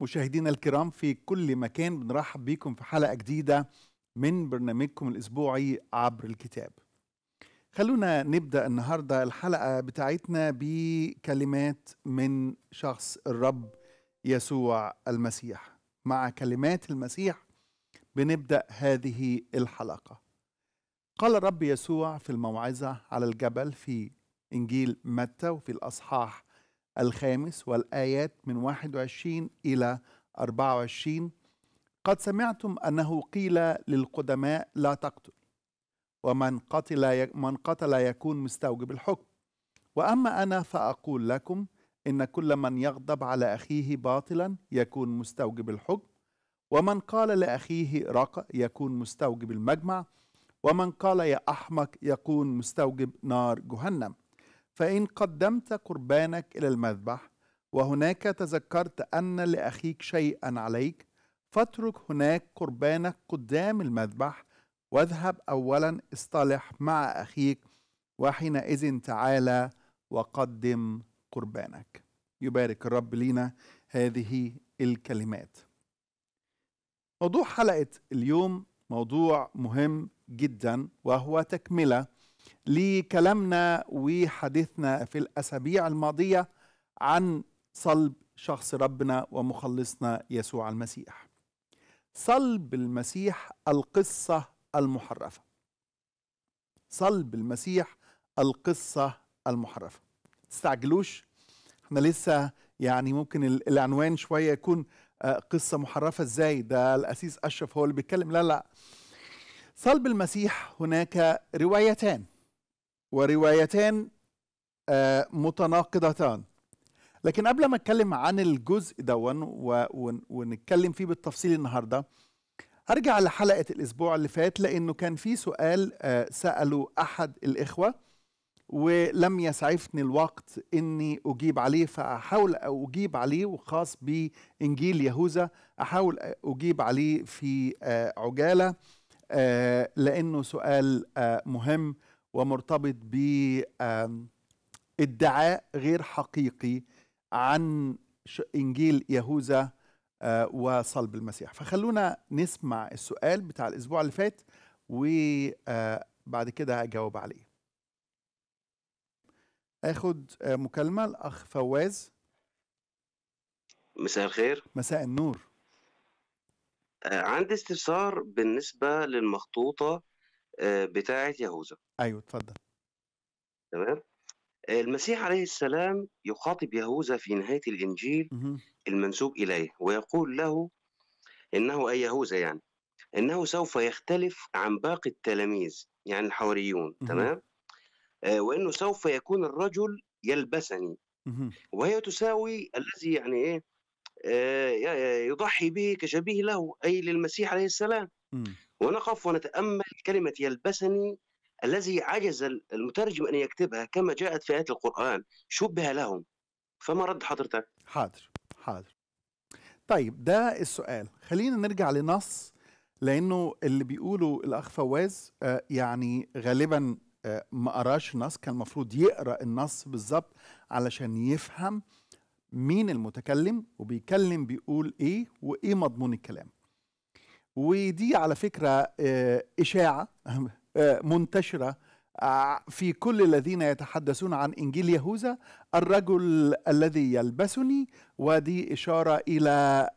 مشاهدينا الكرام في كل مكان بنرحب بكم في حلقة جديدة من برنامجكم الأسبوعي عبر الكتاب خلونا نبدأ النهاردة الحلقة بتاعتنا بكلمات من شخص الرب يسوع المسيح مع كلمات المسيح بنبدأ هذه الحلقة قال الرب يسوع في الموعظة على الجبل في إنجيل متى وفي الأصحاح الخامس والآيات من 21 إلى 24 قد سمعتم أنه قيل للقدماء لا تقتل ومن قتل من قتل يكون مستوجب الحكم وأما أنا فأقول لكم إن كل من يغضب على أخيه باطلا يكون مستوجب الحكم ومن قال لأخيه رق يكون مستوجب المجمع ومن قال يا أحمق يكون مستوجب نار جهنم فإن قدمت قربانك إلى المذبح وهناك تذكرت أن لأخيك شيئا عليك فاترك هناك قربانك قدام المذبح واذهب أولا اصطلح مع أخيك وحينئذ تعالى وقدم قربانك يبارك الرب لينا هذه الكلمات موضوع حلقة اليوم موضوع مهم جدا وهو تكملة لكلامنا وحديثنا في الأسابيع الماضية عن صلب شخص ربنا ومخلصنا يسوع المسيح صلب المسيح القصة المحرفة صلب المسيح القصة المحرفة تستعجلوش احنا لسه يعني ممكن العنوان شوية يكون آه، قصة محرفة ازاي ده الأسيس أشرف هو اللي بيتكلم لا لا صلب المسيح هناك روايتان وروايتان آه، متناقضتان لكن قبل ما اتكلم عن الجزء دون ونتكلم فيه بالتفصيل النهارده هرجع لحلقه الاسبوع اللي فات لانه كان في سؤال آه، ساله احد الاخوه ولم يسعفني الوقت اني اجيب عليه فاحاول اجيب عليه وخاص بانجيل يهوذا احاول اجيب عليه في آه، عجاله لانه سؤال مهم ومرتبط بادعاء غير حقيقي عن انجيل يهوذا آه، وصلب المسيح فخلونا نسمع السؤال بتاع الاسبوع اللي فات وبعد آه، كده اجاوب عليه اخد آه، مكالمه الاخ فواز مساء الخير مساء النور عندي استفسار بالنسبه للمخطوطه آه، بتاعه يهوذا ايوه اتفضل تمام آه، المسيح عليه السلام يخاطب يهوذا في نهايه الانجيل المنسوب اليه ويقول له انه اي يهوذا يعني انه سوف يختلف عن باقي التلاميذ يعني الحواريون تمام آه، وانه سوف يكون الرجل يلبسني وهي تساوي الذي يعني ايه يضحي به كشبيه له اي للمسيح عليه السلام ونقف ونتأمل كلمة يلبسني الذي عجز المترجم أن يكتبها كما جاءت في آيات القرآن شبه لهم فما رد حضرتك؟ حاضر حاضر طيب ده السؤال خلينا نرجع لنص لأنه اللي بيقوله الأخ فواز آه، يعني غالبا آه، ما قراش نص كان المفروض يقرا النص بالظبط علشان يفهم مين المتكلم وبيكلم بيقول ايه وايه مضمون الكلام ودي على فكرة آه، إشاعة آه، منتشرة آه، في كل الذين يتحدثون عن إنجيل يهوذا الرجل الذي يلبسني ودي إشارة إلى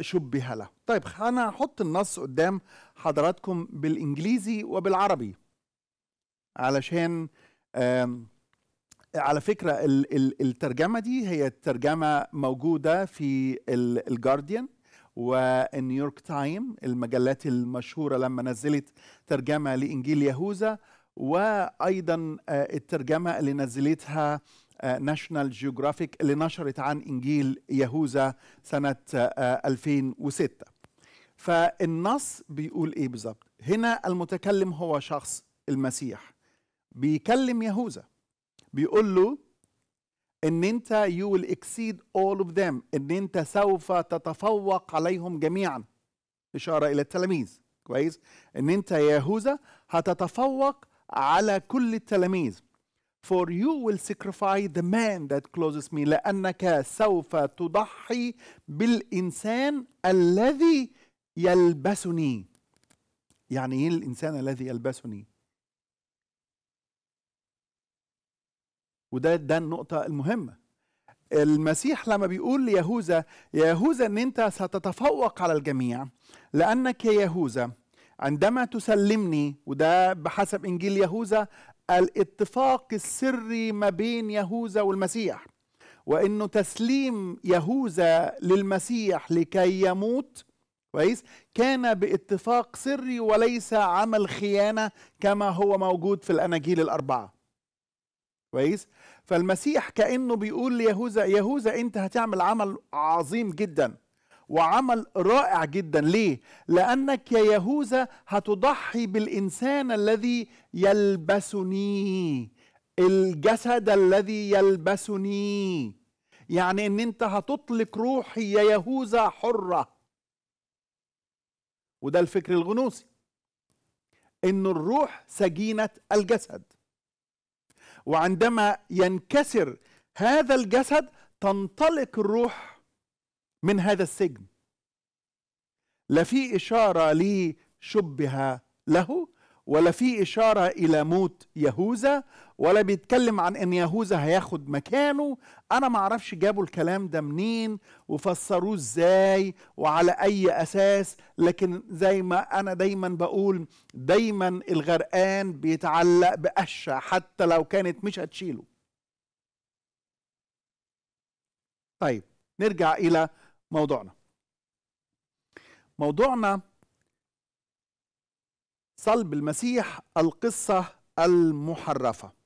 شبه له طيب أنا هحط النص قدام حضراتكم بالإنجليزي وبالعربي علشان على فكرة الترجمة دي هي الترجمة موجودة في الجارديان والنيويورك تايم المجلات المشهورة لما نزلت ترجمة لإنجيل يهوذا وأيضا آه، الترجمة اللي نزلتها ناشونال آه، جيوغرافيك اللي نشرت عن إنجيل يهوذا سنة 2006 آه، فالنص بيقول إيه بالظبط هنا المتكلم هو شخص المسيح بيكلم يهوذا بيقول له ان انت يو ويل اكسيد اول اوف ذم ان انت سوف تتفوق عليهم جميعا اشاره الى التلاميذ كويس ان انت يا يهوذا هتتفوق على كل التلاميذ for you will sacrifice the man that closes me لأنك سوف تضحي بالإنسان الذي يلبسني يعني إيه الإنسان الذي يلبسني وده ده النقطة المهمة المسيح لما بيقول ليهوذا يا يهوذا ان انت ستتفوق على الجميع لانك يا يهوذا عندما تسلمني وده بحسب انجيل يهوذا الاتفاق السري ما بين يهوذا والمسيح وانه تسليم يهوذا للمسيح لكي يموت كويس كان باتفاق سري وليس عمل خيانه كما هو موجود في الاناجيل الاربعه كويس فالمسيح كانه بيقول ليهوذا يهوذا انت هتعمل عمل عظيم جدا وعمل رائع جدا ليه لانك يا يهوذا هتضحي بالانسان الذي يلبسني الجسد الذي يلبسني يعني ان انت هتطلق روحي يا يهوذا حره وده الفكر الغنوصي ان الروح سجينه الجسد وعندما ينكسر هذا الجسد تنطلق الروح من هذا السجن لا في إشارة لشبه له ولا في إشارة إلى موت يهوذا ولا بيتكلم عن ان يهوذا هياخد مكانه انا ما اعرفش جابوا الكلام ده منين وفسروه ازاي وعلى اي اساس لكن زي ما انا دايما بقول دايما الغرقان بيتعلق بقشه حتى لو كانت مش هتشيله طيب نرجع الى موضوعنا موضوعنا صلب المسيح القصه المحرفه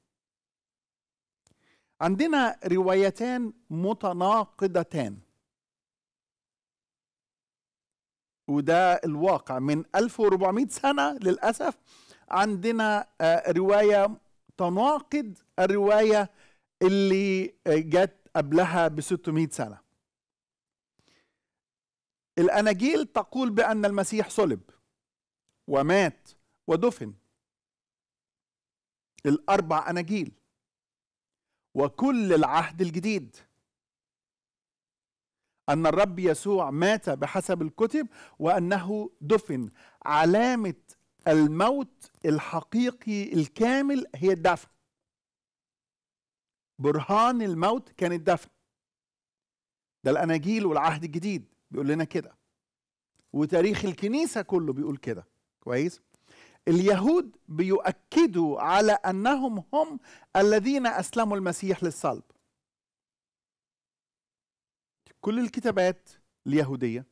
عندنا روايتان متناقضتان وده الواقع من 1400 سنة للأسف عندنا آه، رواية تناقض الرواية اللي آه، جت قبلها ب 600 سنة الأناجيل تقول بأن المسيح صلب ومات ودفن الأربع أناجيل وكل العهد الجديد أن الرب يسوع مات بحسب الكتب وأنه دفن علامة الموت الحقيقي الكامل هي الدفن برهان الموت كان الدفن ده الأناجيل والعهد الجديد بيقول لنا كده وتاريخ الكنيسة كله بيقول كده كويس اليهود بيؤكدوا على انهم هم الذين اسلموا المسيح للصلب كل الكتابات اليهوديه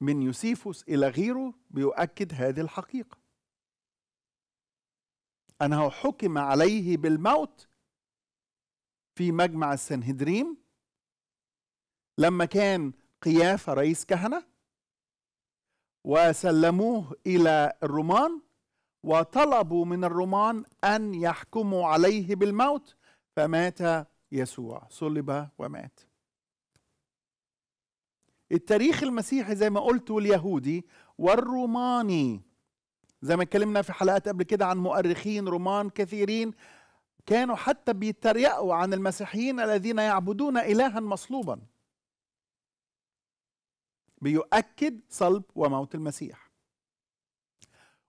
من يوسيفوس الى غيره بيؤكد هذه الحقيقه انه حكم عليه بالموت في مجمع السنهدريم لما كان قيافه رئيس كهنه وسلموه إلى الرومان وطلبوا من الرومان أن يحكموا عليه بالموت فمات يسوع صلب ومات التاريخ المسيحي زي ما قلت اليهودي والروماني زي ما اتكلمنا في حلقات قبل كده عن مؤرخين رومان كثيرين كانوا حتى بيتريقوا عن المسيحيين الذين يعبدون إلها مصلوبا بيؤكد صلب وموت المسيح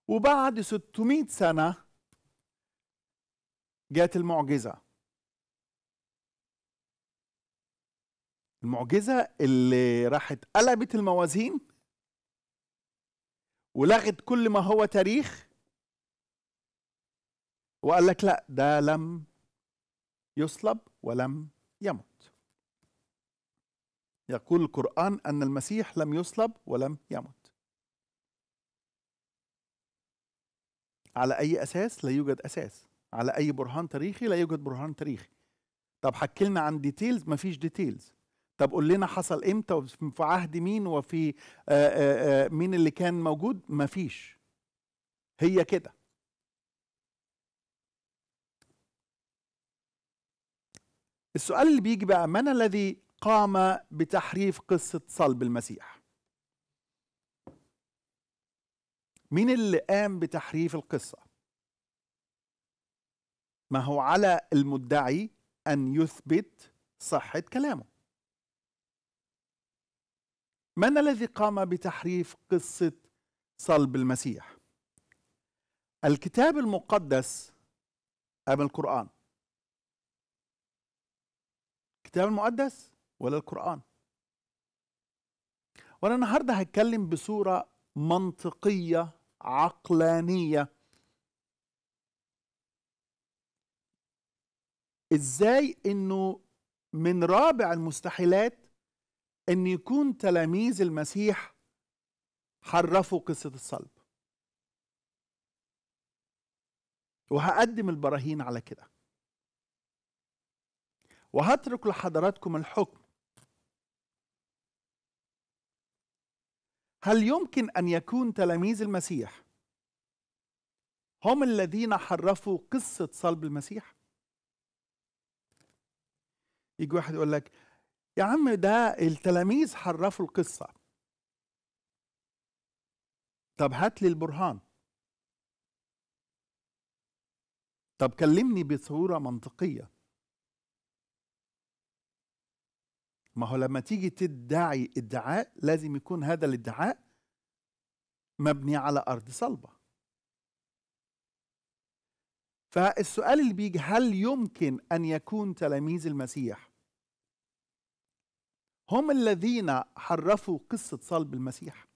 وبعد 600 سنة جاءت المعجزة المعجزة اللي راحت قلبت الموازين ولغت كل ما هو تاريخ وقال لك لا ده لم يصلب ولم يمت يقول القرآن أن المسيح لم يصلب ولم يمت على أي أساس لا يوجد أساس على أي برهان تاريخي لا يوجد برهان تاريخي طب حكي لنا عن ديتيلز مفيش ديتيلز طب قول لنا حصل امتى وفي عهد مين وفي آآ آه، آآ آه، آه، مين اللي كان موجود مفيش هي كده السؤال اللي بيجي بقى من الذي قام بتحريف قصة صلب المسيح مين اللي قام بتحريف القصة ما هو على المدعي أن يثبت صحة كلامه من الذي قام بتحريف قصة صلب المسيح الكتاب المقدس أم القرآن الكتاب المقدس ولا القرآن وأنا النهاردة هتكلم بصورة منطقية عقلانية إزاي إنه من رابع المستحيلات إن يكون تلاميذ المسيح حرفوا قصة الصلب وهقدم البراهين على كده وهترك لحضراتكم الحكم هل يمكن ان يكون تلاميذ المسيح هم الذين حرفوا قصه صلب المسيح يجي واحد يقول لك يا عم ده التلاميذ حرفوا القصه طب هات لي البرهان طب كلمني بصوره منطقيه ما هو لما تيجي تدعي ادعاء لازم يكون هذا الادعاء مبني على ارض صلبه فالسؤال اللي بيجي هل يمكن ان يكون تلاميذ المسيح هم الذين حرفوا قصه صلب المسيح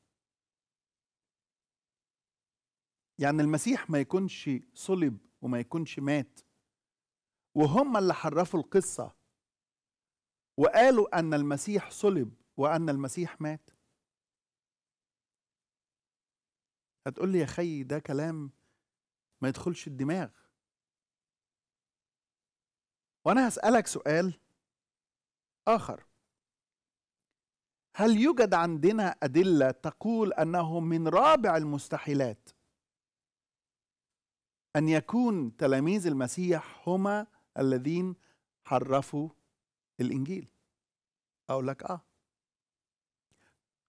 يعني المسيح ما يكونش صلب وما يكونش مات وهم اللي حرفوا القصه وقالوا أن المسيح صلب وأن المسيح مات هتقول لي يا خي ده كلام ما يدخلش الدماغ وأنا هسألك سؤال آخر هل يوجد عندنا أدلة تقول أنه من رابع المستحيلات أن يكون تلاميذ المسيح هما الذين حرفوا الانجيل اقول لك اه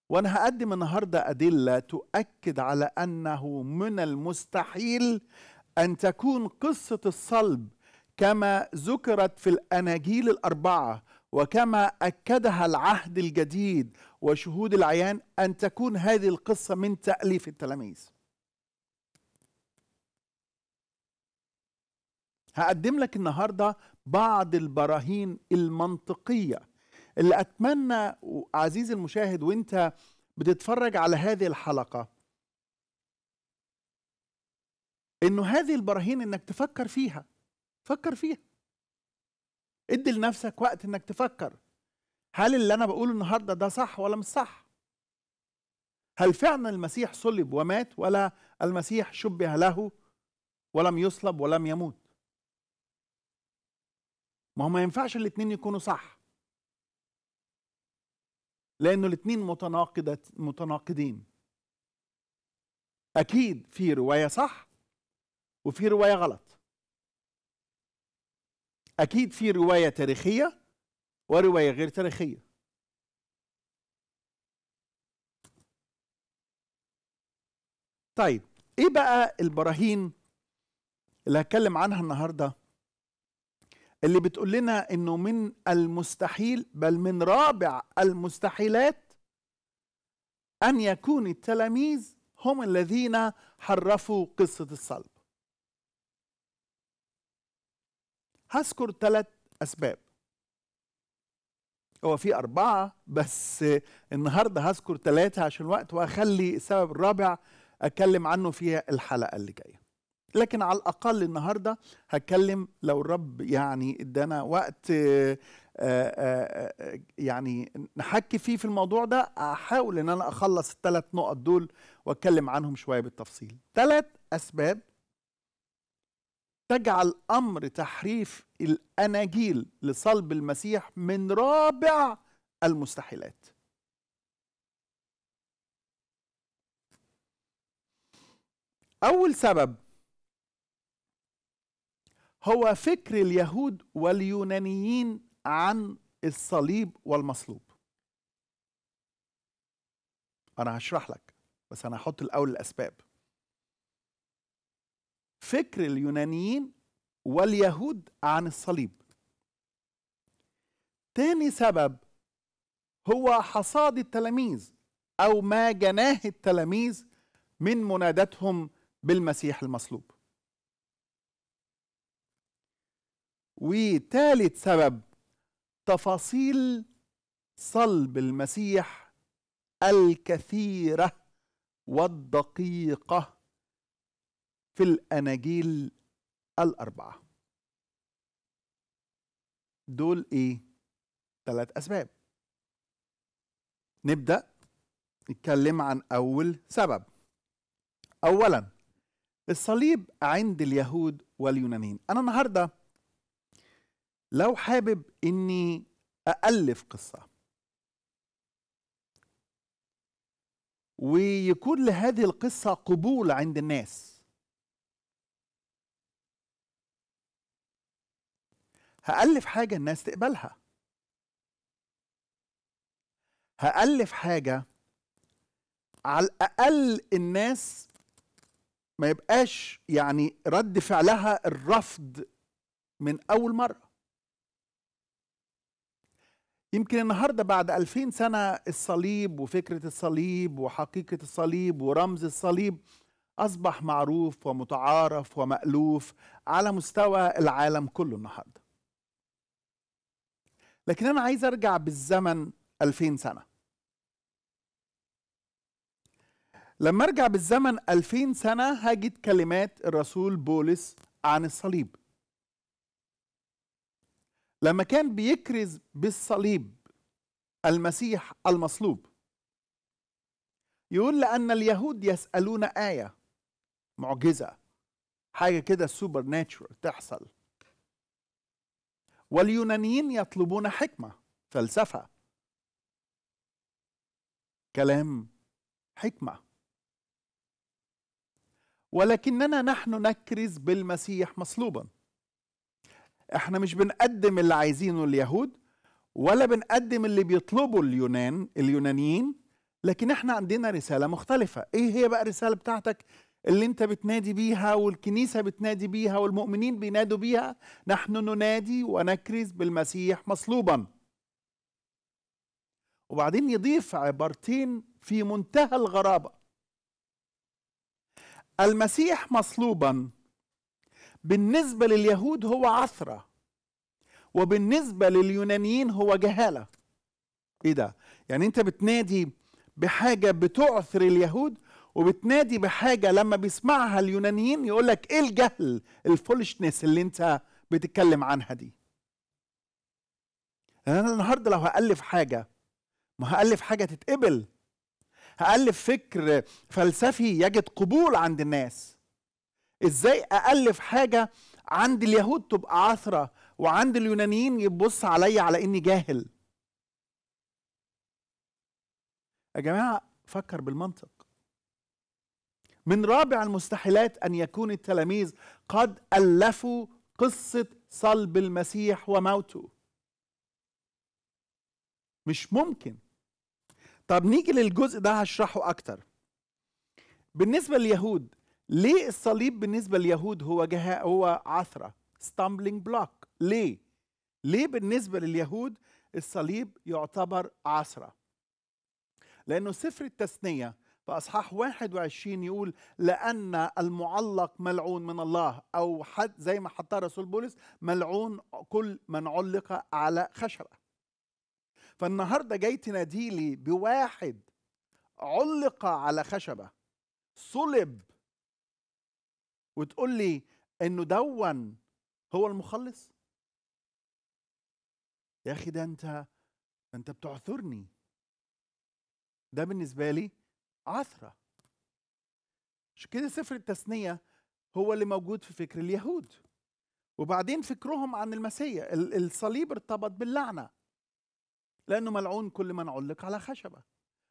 وانا هقدم النهارده ادله تؤكد على انه من المستحيل ان تكون قصه الصلب كما ذكرت في الاناجيل الاربعه وكما اكدها العهد الجديد وشهود العيان ان تكون هذه القصه من تاليف التلاميذ هقدم لك النهارده بعض البراهين المنطقيه اللي اتمنى عزيزي المشاهد وانت بتتفرج على هذه الحلقه انه هذه البراهين انك تفكر فيها فكر فيها ادي لنفسك وقت انك تفكر هل اللي انا بقوله النهارده ده صح ولا مش صح هل فعلا المسيح صلب ومات ولا المسيح شبه له ولم يصلب ولم يموت ما هو ما ينفعش الاثنين يكونوا صح لانه الاثنين متناقضة متناقضين اكيد في روايه صح وفي روايه غلط اكيد في روايه تاريخيه وروايه غير تاريخيه طيب ايه بقى البراهين اللي هتكلم عنها النهارده اللي بتقول لنا انه من المستحيل بل من رابع المستحيلات ان يكون التلاميذ هم الذين حرفوا قصه الصلب هذكر ثلاث اسباب هو في أربعة بس النهاردة هذكر ثلاثة عشان الوقت وأخلي السبب الرابع أتكلم عنه في الحلقة اللي جاية لكن على الاقل النهارده هتكلم لو الرب يعني ادانا وقت آآ آه، آآ آه، آه، يعني نحكي فيه في الموضوع ده احاول ان انا اخلص الثلاث نقط دول واتكلم عنهم شويه بالتفصيل ثلاث اسباب تجعل امر تحريف الاناجيل لصلب المسيح من رابع المستحيلات اول سبب هو فكر اليهود واليونانيين عن الصليب والمصلوب انا هشرح لك بس انا هحط الاول الاسباب فكر اليونانيين واليهود عن الصليب تاني سبب هو حصاد التلاميذ او ما جناه التلاميذ من منادتهم بالمسيح المصلوب وثالث سبب تفاصيل صلب المسيح الكثيرة والدقيقة في الأناجيل الأربعة دول إيه؟ ثلاث أسباب نبدأ نتكلم عن أول سبب أولا الصليب عند اليهود واليونانيين أنا النهاردة لو حابب اني أألف قصة ويكون لهذه القصة قبول عند الناس هألف حاجة الناس تقبلها هألف حاجة على الأقل الناس ما يبقاش يعني رد فعلها الرفض من أول مرة يمكن النهارده بعد 2000 سنه الصليب وفكره الصليب وحقيقه الصليب ورمز الصليب اصبح معروف ومتعارف ومألوف على مستوى العالم كله النهارده. لكن انا عايز ارجع بالزمن 2000 سنه. لما ارجع بالزمن 2000 سنه هجد كلمات الرسول بولس عن الصليب. لما كان بيكرز بالصليب المسيح المصلوب يقول لأن اليهود يسألون آية معجزة حاجة كده سوبر ناتشورال تحصل واليونانيين يطلبون حكمة فلسفة كلام حكمة ولكننا نحن نكرز بالمسيح مصلوبا احنا مش بنقدم اللي عايزينه اليهود ولا بنقدم اللي بيطلبه اليونان اليونانيين لكن احنا عندنا رسالة مختلفة ايه هي بقى الرسالة بتاعتك اللي انت بتنادي بيها والكنيسة بتنادي بيها والمؤمنين بينادوا بيها نحن ننادي ونكرز بالمسيح مصلوبا وبعدين يضيف عبارتين في منتهى الغرابة المسيح مصلوبا بالنسبة لليهود هو عثرة وبالنسبة لليونانيين هو جهالة ايه ده يعني انت بتنادي بحاجة بتعثر اليهود وبتنادي بحاجة لما بيسمعها اليونانيين يقولك ايه الجهل الفولشنس اللي انت بتتكلم عنها دي يعني انا النهاردة لو هألف حاجة ما هألف حاجة تتقبل هألف فكر فلسفي يجد قبول عند الناس ازاي أألف حاجة عند اليهود تبقى عثرة وعند اليونانيين يبص عليا على إني جاهل يا جماعة فكر بالمنطق من رابع المستحيلات أن يكون التلاميذ قد ألفوا قصة صلب المسيح وموته مش ممكن طب نيجي للجزء ده هشرحه أكتر بالنسبة لليهود ليه الصليب بالنسبة لليهود هو جهة هو عثرة ستامبلينج بلوك ليه بالنسبة لليهود الصليب يعتبر عثرة؟ لأنه سفر التثنية في أصحاح 21 يقول لأن المعلق ملعون من الله أو حد زي ما حطها رسول بولس ملعون كل من علق على خشبة فالنهاردة جاي تناديلي بواحد علق على خشبة صلب وتقول لي انه دون هو المخلص يا اخي ده انت انت بتعثرني ده بالنسبه لي عثره عشان كده سفر التثنيه هو اللي موجود في فكر اليهود وبعدين فكرهم عن المسيح الصليب ارتبط باللعنه لانه ملعون كل من علق على خشبه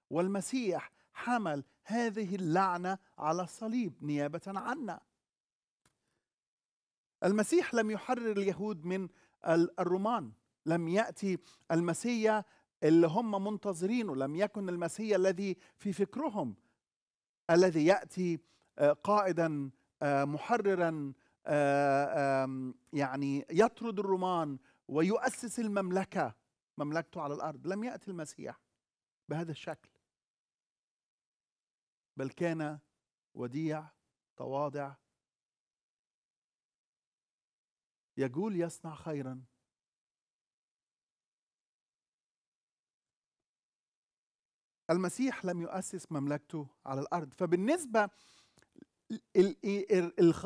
والمسيح حمل هذه اللعنه على الصليب نيابه عنا المسيح لم يحرر اليهود من الرومان لم ياتي المسيا اللي هم منتظرينه لم يكن المسيا الذي في فكرهم الذي ياتي آه، قائدا آه، محررا آه، يعني يطرد الرومان ويؤسس المملكه مملكته على الارض لم ياتي المسيح بهذا الشكل بل كان وديع تواضع يقول يصنع خيرا المسيح لم يؤسس مملكته على الارض فبالنسبه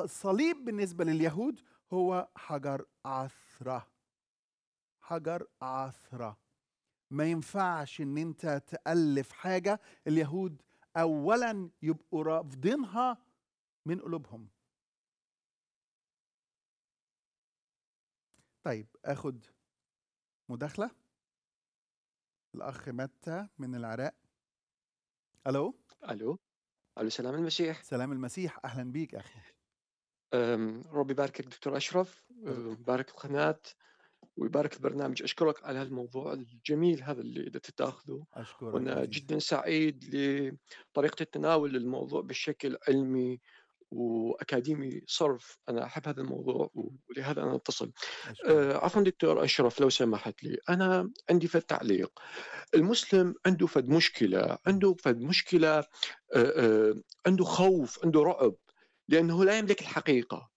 الصليب بالنسبه لليهود هو حجر عثره حجر عثره ما ينفعش ان انت تالف حاجه اليهود اولا يبقوا رافضينها من قلوبهم طيب اخد مداخله الاخ متى من العراق الو الو الو سلام المسيح سلام المسيح اهلا بيك اخي ربي يباركك دكتور اشرف بارك القناه ويبارك البرنامج اشكرك على هالموضوع الجميل هذا اللي بدك تاخذه اشكرك وانا جدا سعيد لطريقه التناول للموضوع بشكل علمي واكاديمي صرف انا احب هذا الموضوع ولهذا انا اتصل آه عفوا دكتور اشرف لو سمحت لي انا عندي فد تعليق المسلم عنده فد مشكله عنده فد مشكله آه آه عنده خوف عنده رعب لانه لا يملك الحقيقه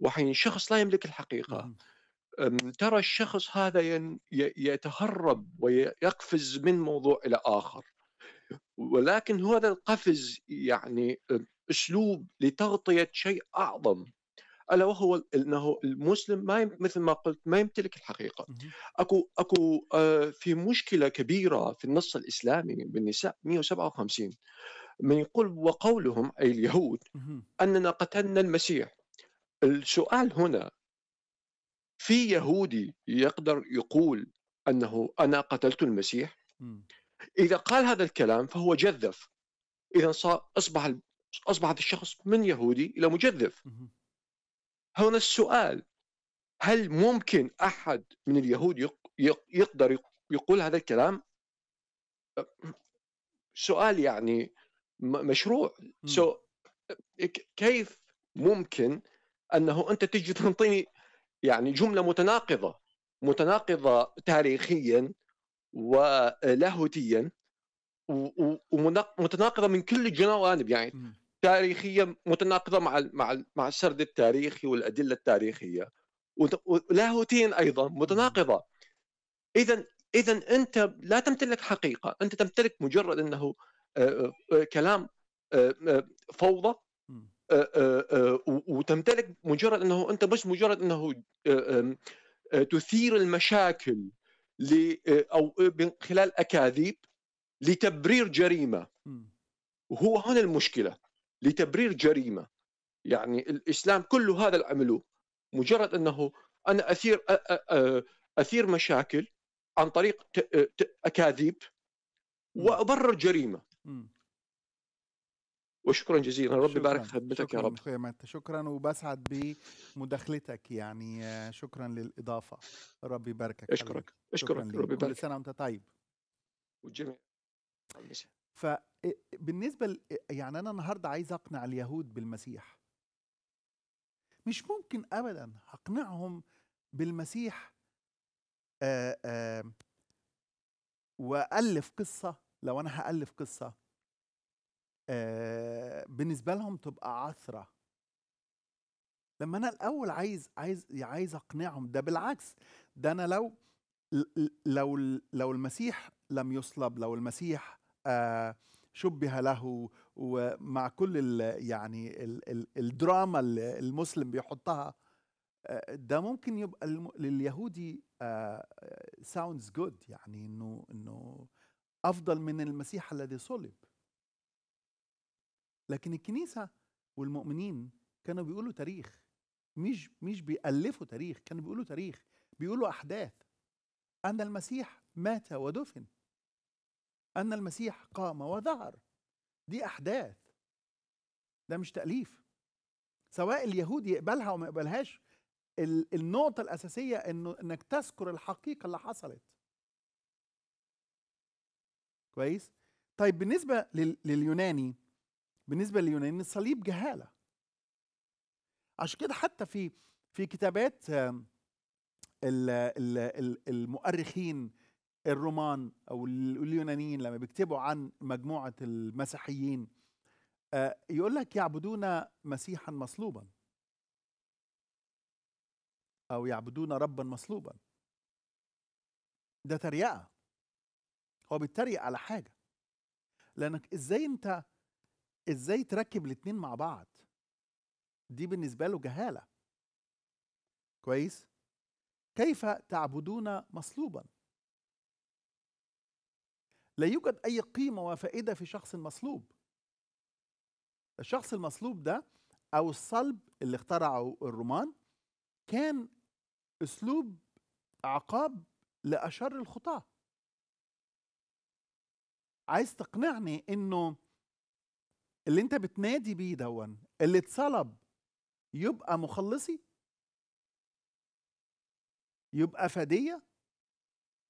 وحين شخص لا يملك الحقيقه ترى الشخص هذا يتهرب ويقفز من موضوع الى اخر ولكن هذا القفز يعني اسلوب لتغطيه شيء اعظم الا وهو انه المسلم ما يم... مثل ما قلت ما يمتلك الحقيقه اكو اكو آه في مشكله كبيره في النص الاسلامي بالنساء 157 من يقول وقولهم اي اليهود اننا قتلنا المسيح السؤال هنا في يهودي يقدر يقول انه انا قتلت المسيح اذا قال هذا الكلام فهو جذف اذا صار اصبح أصبح هذا الشخص من يهودي إلى مجذف هنا السؤال هل ممكن أحد من اليهود يقدر يقول هذا الكلام سؤال يعني مشروع سو so, كيف ممكن انه انت تجي تنطيني يعني جمله متناقضه متناقضه تاريخيا ولاهوتيا ومتناقضه من كل الجوانب يعني تاريخيه متناقضه مع مع مع السرد التاريخي والادله التاريخيه ولاهوتين ايضا متناقضه اذا اذا انت لا تمتلك حقيقه انت تمتلك مجرد انه آه، آه، آه، كلام فوضى وتمتلك مجرد انه انت بس مجرد انه تثير المشاكل او من خلال اكاذيب لتبرير جريمه وهو هنا المشكله لتبرير جريمه يعني الاسلام كله هذا عمله مجرد انه انا اثير اثير مشاكل عن طريق اكاذيب وابرر جريمه وشكرا جزيلا ربي يبارك في خدمتك يا رب شكرا شكرا وبسعد بمداخلتك يعني شكرا للاضافه ربي يباركك اشكرك اشكرك ربي يبارك كل سنه وانت طيب والجميع فبالنسبه ل... يعني انا النهارده عايز اقنع اليهود بالمسيح مش ممكن ابدا اقنعهم بالمسيح آآ آآ آمم، والف قصه لو انا هالف قصه بالنسبه لهم تبقى عثره لما انا الاول عايز عايز عايز اقنعهم ده بالعكس ده انا لو لو لو المسيح لم يصلب لو المسيح شبه له ومع كل الـ يعني الـ الـ الدراما اللي المسلم بيحطها ده ممكن يبقى لليهودي ساوندز آه، جود يعني انه انه افضل من المسيح الذي صلب لكن الكنيسه والمؤمنين كانوا بيقولوا تاريخ مش مش بيألفوا تاريخ كانوا بيقولوا تاريخ بيقولوا احداث ان المسيح مات ودفن أن المسيح قام وظهر دي أحداث ده مش تأليف سواء اليهود يقبلها أو ما يقبلهاش النقطة الأساسية إنه إنك تذكر الحقيقة اللي حصلت كويس طيب بالنسبة لليوناني بالنسبة لليوناني الصليب جهالة عشان كده حتى في في كتابات المؤرخين الرومان او اليونانيين لما بيكتبوا عن مجموعه المسيحيين آه، يقول لك يعبدون مسيحا مصلوبا او يعبدون ربا مصلوبا ده تريقه هو بيتريق على حاجه لانك ازاي انت ازاي تركب الاتنين مع بعض دي بالنسبه له جهاله كويس كيف تعبدون مصلوبا لا يوجد أي قيمة وفائدة في شخص مصلوب الشخص المصلوب ده أو الصلب اللي اخترعه الرومان كان أسلوب عقاب لأشر الخطاة عايز تقنعني إنه اللي أنت بتنادي بيه دون اللي اتصلب يبقى مخلصي يبقى فدية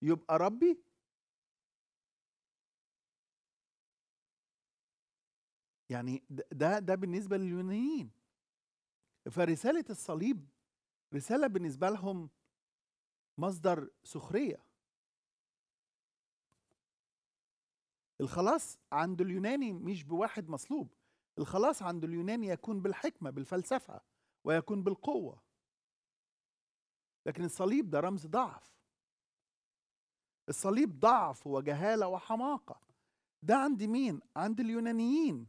يبقى ربي يعني ده ده بالنسبه لليونانيين فرساله الصليب رساله بالنسبه لهم مصدر سخريه الخلاص عند اليوناني مش بواحد مصلوب الخلاص عند اليوناني يكون بالحكمه بالفلسفه ويكون بالقوه لكن الصليب ده رمز ضعف الصليب ضعف وجهاله وحماقه ده عند مين عند اليونانيين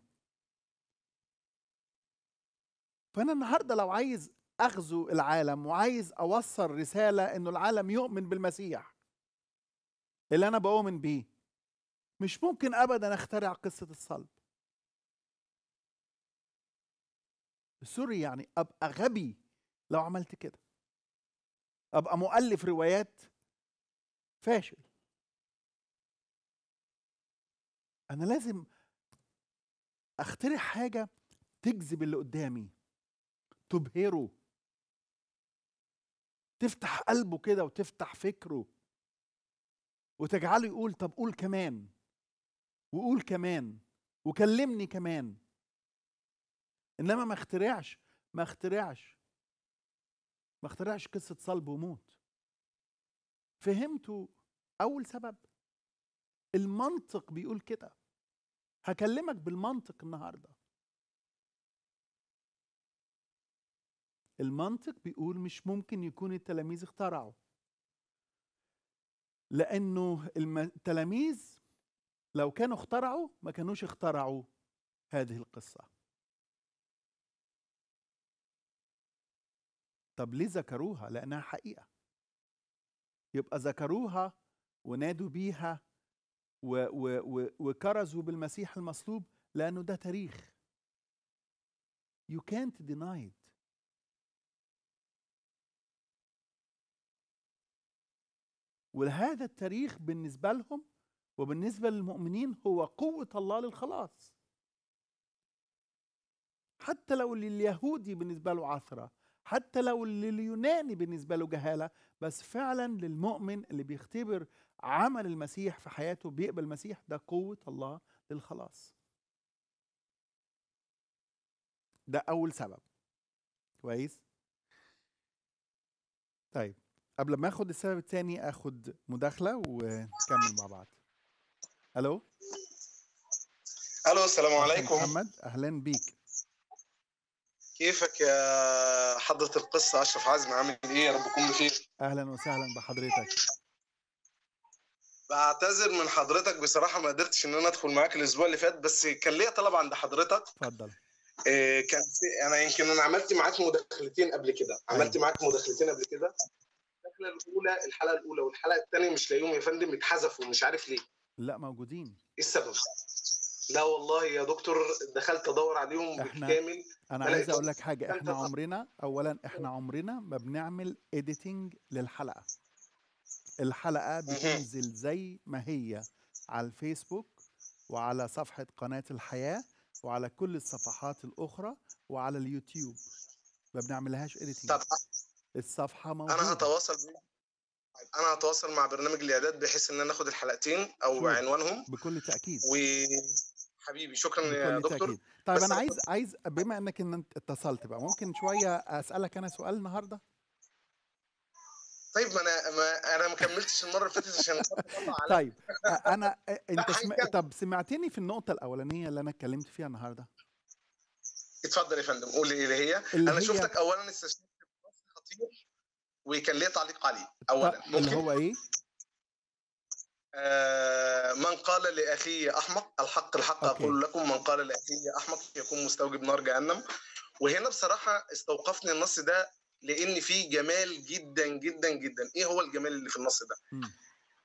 فأنا النهاردة لو عايز أغزو العالم وعايز أوصل رسالة إنه العالم يؤمن بالمسيح اللي أنا بؤمن بيه مش ممكن أبدا أخترع قصة الصلب سوري يعني أبقى غبي لو عملت كده أبقى مؤلف روايات فاشل أنا لازم أخترع حاجة تجذب اللي قدامي تبهره تفتح قلبه كده وتفتح فكره وتجعله يقول طب قول كمان وقول كمان وكلمني كمان انما ما اخترعش ما اخترعش ما اخترعش قصه صلب وموت فهمتوا اول سبب المنطق بيقول كده هكلمك بالمنطق النهارده المنطق بيقول مش ممكن يكون التلاميذ اخترعوا لانه التلاميذ لو كانوا اخترعوا ما كانوش اخترعوا هذه القصه طب ليه ذكروها لانها حقيقه يبقى ذكروها ونادوا بيها و و و وكرزوا بالمسيح المصلوب لانه ده تاريخ you can't deny it وهذا التاريخ بالنسبة لهم وبالنسبة للمؤمنين هو قوة الله للخلاص حتى لو لليهودي بالنسبة له عثرة حتى لو لليوناني بالنسبة له جهالة بس فعلا للمؤمن اللي بيختبر عمل المسيح في حياته بيقبل المسيح ده قوة الله للخلاص ده أول سبب كويس طيب قبل ما اخد السبب الثاني اخد مداخله ونكمل مع بعض الو الو السلام عليكم محمد اهلا بيك كيفك يا حضرة القصة أشرف عزمي عامل إيه يا رب تكون بخير أهلا وسهلا بحضرتك بعتذر من حضرتك بصراحة ما قدرتش إن أنا أدخل معاك الأسبوع اللي فات بس كان ليا طلب عند حضرتك اتفضل إيه كان أنا يمكن أنا عملت معاك مداخلتين قبل كده أيوه. عملت أيوة. معاك مداخلتين قبل كده الحلقه الاولى الحلقه الاولى والحلقه الثانيه مش لاقيهم يا فندم اتحذفوا مش عارف ليه لا موجودين ايه السبب لا والله يا دكتور دخلت ادور عليهم احنا بالكامل انا عايز اقول لك حاجه احنا عمرنا اولا احنا عمرنا ما بنعمل اديتنج للحلقه الحلقه بتنزل زي ما هي على الفيسبوك وعلى صفحه قناه الحياه وعلى كل الصفحات الاخرى وعلى اليوتيوب ما بنعملهاش اديتنج الصفحه موجوده انا هتواصل انا هتواصل مع برنامج الاعداد بحيث ان انا اخد الحلقتين او شو. عنوانهم بكل تاكيد و حبيبي شكرا يا دكتور تأكيد. طيب انا عايز عايز بما انك ان اتصلت بقى ممكن شويه اسالك انا سؤال النهارده طيب ما انا ما انا ما كملتش المره اللي فاتت عشان طيب انا انت سم... طب سمعتني في النقطه الاولانيه اللي انا اتكلمت فيها النهارده اتفضل يا فندم قول ايه اللي هي اللي انا هي... شفتك اولا استشهدت كتير وكان ليه تعليق عليه اولا ممكن اللي هو ايه؟ آه، من قال لاخيه احمق الحق الحق أوكي. اقول لكم من قال لاخيه احمق يكون مستوجب نار جهنم وهنا بصراحه استوقفني النص ده لان فيه جمال جدا جدا جدا ايه هو الجمال اللي في النص ده م.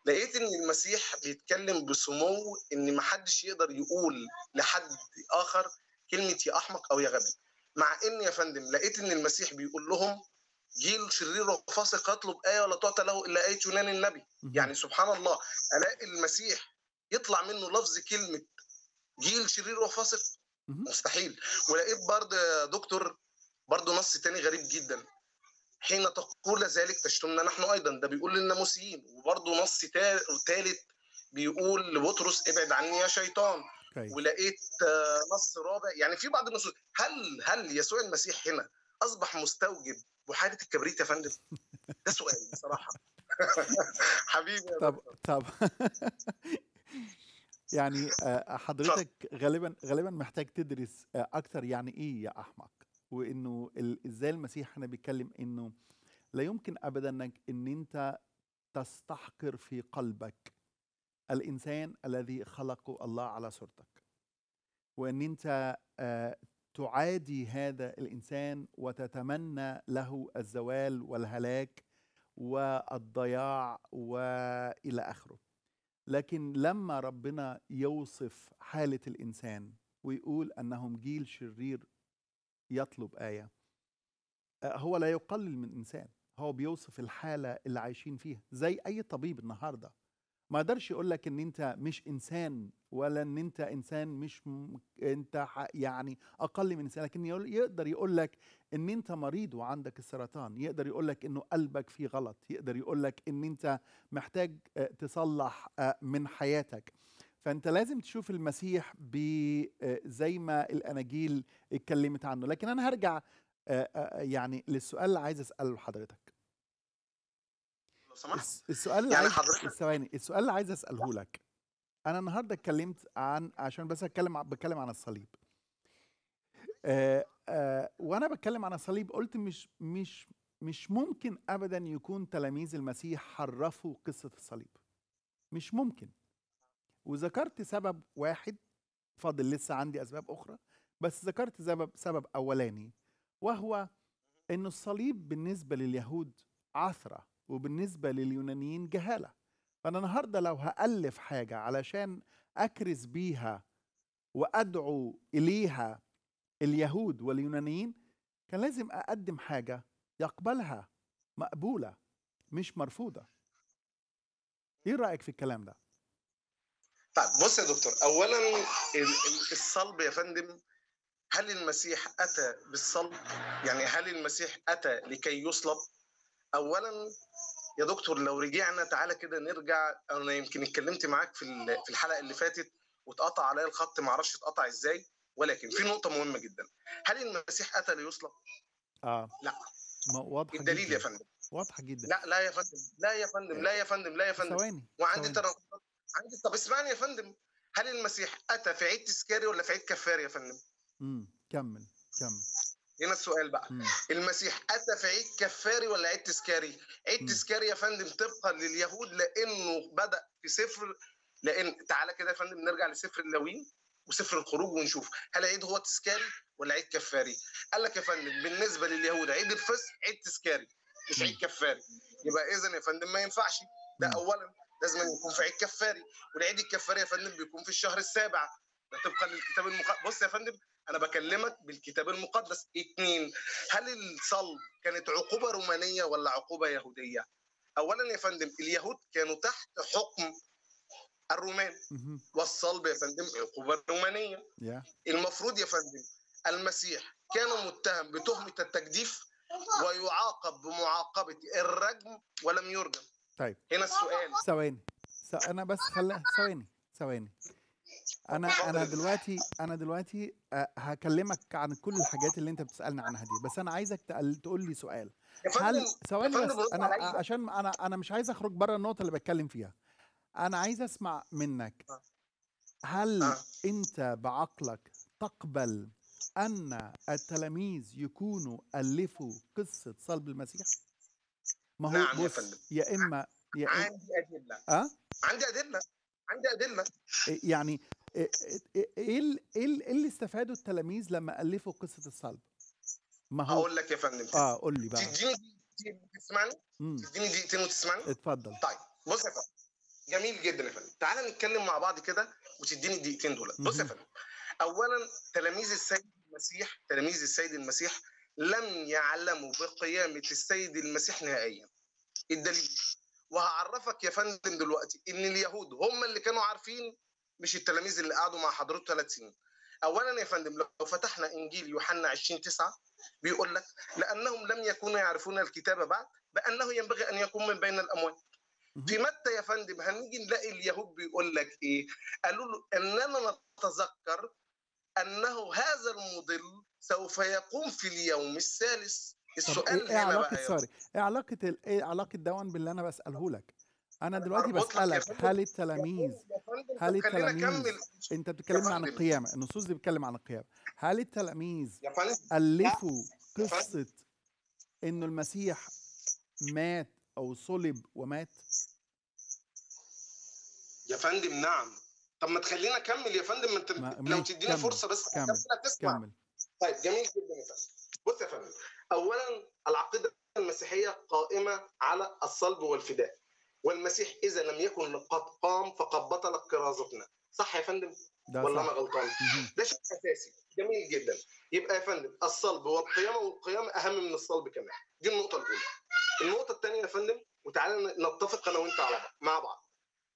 لقيت ان المسيح بيتكلم بسمو ان ما حدش يقدر يقول لحد اخر كلمه يا احمق او يا غبي مع ان يا فندم لقيت ان المسيح بيقول لهم جيل شرير وفاسق يطلب آية ولا تعطى له إلا آية يونان النبي يعني سبحان الله الاقي المسيح يطلع منه لفظ كلمة جيل شرير وفاسق مستحيل ولقيت برضه يا دكتور برضه نص تاني غريب جدا حين تقول ذلك تشتمنا نحن أيضا ده بيقول للناموسيين وبرضه نص ثالث بيقول لبطرس ابعد عني يا شيطان كي. ولقيت آه، نص رابع يعني في بعض النصوص هل هل يسوع المسيح هنا اصبح مستوجب بحيره الكبريت يا فندم ده سؤال بصراحه حبيبي طب طب يعني آه، حضرتك غالبا غالبا محتاج تدرس آه، اكتر يعني ايه يا احمق وانه ازاي المسيح هنا بيتكلم انه لا يمكن ابدا انك ان انت تستحقر في قلبك الانسان الذي خلقه الله على صورتك وان انت آه، تعادي هذا الانسان وتتمنى له الزوال والهلاك والضياع والى اخره لكن لما ربنا يوصف حاله الانسان ويقول انهم جيل شرير يطلب ايه آه، هو لا يقلل من انسان هو بيوصف الحاله اللي عايشين فيها زي اي طبيب النهارده ما اقدرش اقول لك ان انت مش انسان ولا ان انت انسان مش م... انت يعني اقل من انسان لكن يقول... يقدر يقول لك ان انت مريض وعندك السرطان يقدر يقول لك انه قلبك فيه غلط يقدر يقول لك ان انت محتاج آه، تصلح آه، من حياتك فانت لازم تشوف المسيح ب... آه، زي ما الاناجيل اتكلمت عنه لكن انا هرجع يعني للسؤال اللي عايز اساله لحضرتك سمحت السؤال اللي يعني عايز... حضرتك ثواني السؤال اللي عايز اساله لك انا النهارده اتكلمت عن عشان بس اتكلم بتكلم عن الصليب آه آه وانا بتكلم عن الصليب قلت مش مش مش ممكن ابدا يكون تلاميذ المسيح حرفوا قصه الصليب مش ممكن وذكرت سبب واحد فاضل لسه عندي اسباب اخرى بس ذكرت سبب سبب اولاني وهو ان الصليب بالنسبه لليهود عثره وبالنسبة لليونانيين جهالة فأنا النهاردة لو هألف حاجة علشان أكرز بيها وأدعو إليها اليهود واليونانيين كان لازم أقدم حاجة يقبلها مقبولة مش مرفوضة إيه رأيك في الكلام ده؟ طيب بص يا دكتور أولا الصلب يا فندم هل المسيح أتى بالصلب؟ يعني هل المسيح أتى لكي يصلب؟ اولا يا دكتور لو رجعنا تعالى كده نرجع انا يمكن اتكلمت معاك في في الحلقه اللي فاتت واتقطع عليا الخط ما اعرفش اتقطع ازاي ولكن في نقطه مهمه جدا هل المسيح اتى ليصلب؟ اه لا ما واضح الدليل جداً. يا فندم واضحه جدا لا لا يا فندم لا يا فندم لا يا فندم لا يا فندم ثواني وعندي ترى عندي طب اسمعني يا فندم هل المسيح اتى في عيد تذكاري ولا في عيد كفاري يا فندم امم كمل كمل هنا السؤال بقى مم. المسيح اتى في عيد كفاري ولا عيد تذكاري؟ عيد تذكاري يا فندم طبقا لليهود لانه بدا في سفر لان تعالى كده يا فندم نرجع لسفر اللاويين وسفر الخروج ونشوف هل عيد هو تذكاري ولا عيد كفاري؟ قال لك يا فندم بالنسبه لليهود عيد الفصح عيد تذكاري مش عيد كفاري يبقى اذا يا فندم ما ينفعش ده اولا لازم يكون في عيد كفاري والعيد الكفاري يا فندم بيكون في الشهر السابع طبقا للكتاب المقدس بص يا فندم انا بكلمك بالكتاب المقدس اتنين هل الصلب كانت عقوبه رومانيه ولا عقوبه يهوديه اولا يا فندم اليهود كانوا تحت حكم الرومان والصلب يا فندم عقوبه رومانيه yeah. المفروض يا فندم المسيح كان متهم بتهمه التجديف ويعاقب بمعاقبه الرجم ولم يرجم طيب هنا السؤال ثواني انا بس خلي ثواني ثواني انا انا دلوقتي انا دلوقتي هكلمك آه، عن كل الحاجات اللي انت بتسالني عنها دي بس انا عايزك تقول لي سؤال هل ثواني بس انا عشان انا انا مش عايز اخرج بره النقطه اللي بتكلم فيها انا عايز اسمع منك آه. هل آه. انت بعقلك تقبل ان التلاميذ يكونوا الفوا قصه صلب المسيح ما هو نعم بص يا, يا اما يا عندي ادله أه؟ عندي ادله عندي ادله إيه، يعني ايه ايه, إيه،, إيه, إيه اللي استفادوا التلاميذ لما الفوا قصه الصلب؟ ما هو اقول لك يا فندم اه قول لي بقى تديني تسمعني؟ تديني دقيقتين وتسمعني؟ اتفضل طيب بص يا فندم جميل جدا يا فندم تعال نتكلم مع بعض كده وتديني الدقيقتين دول بص يا فندم اولا تلاميذ السيد المسيح تلاميذ السيد المسيح لم يعلموا بقيامه السيد المسيح نهائيا الدليل وهعرفك يا فندم دلوقتي ان اليهود هم اللي كانوا عارفين مش التلاميذ اللي قعدوا مع حضرته ثلاث سنين اولا يا فندم لو فتحنا انجيل يوحنا 20 9 بيقول لك لانهم لم يكونوا يعرفون الكتاب بعد بانه ينبغي ان يكون من بين الاموات في متى يا فندم هنيجي نلاقي اليهود بيقول لك ايه قالوا له اننا نتذكر انه هذا المضل سوف يقوم في اليوم الثالث السؤال ايه علاقه سوري ايه علاقه ايه علاقه دوان باللي انا بساله لك انا دلوقتي بسالك هل التلاميذ هل التلاميذ انت بتتكلمنا عن القيامه النصوص دي بتتكلم عن القيامه هل التلاميذ الفوا قصه انه المسيح مات او صلب ومات يا فندم نعم طب ما تخلينا اكمل يا فندم انت لو تدينا كمل. فرصه بس كمل تسمع كمل طيب جميل جدا يا فندم بص يا فندم اولا العقيده المسيحيه قائمه على الصلب والفداء والمسيح اذا لم يكن قد قام فقد بطلت كرازتنا صح يا فندم ولا انا غلطان ده شيء اساسي جميل جدا يبقى يا فندم الصلب والقيامه والقيامه اهم من الصلب كمان دي النقطه الاولى النقطه الثانيه يا فندم وتعالى نتفق انا وانت على بعض مع بعض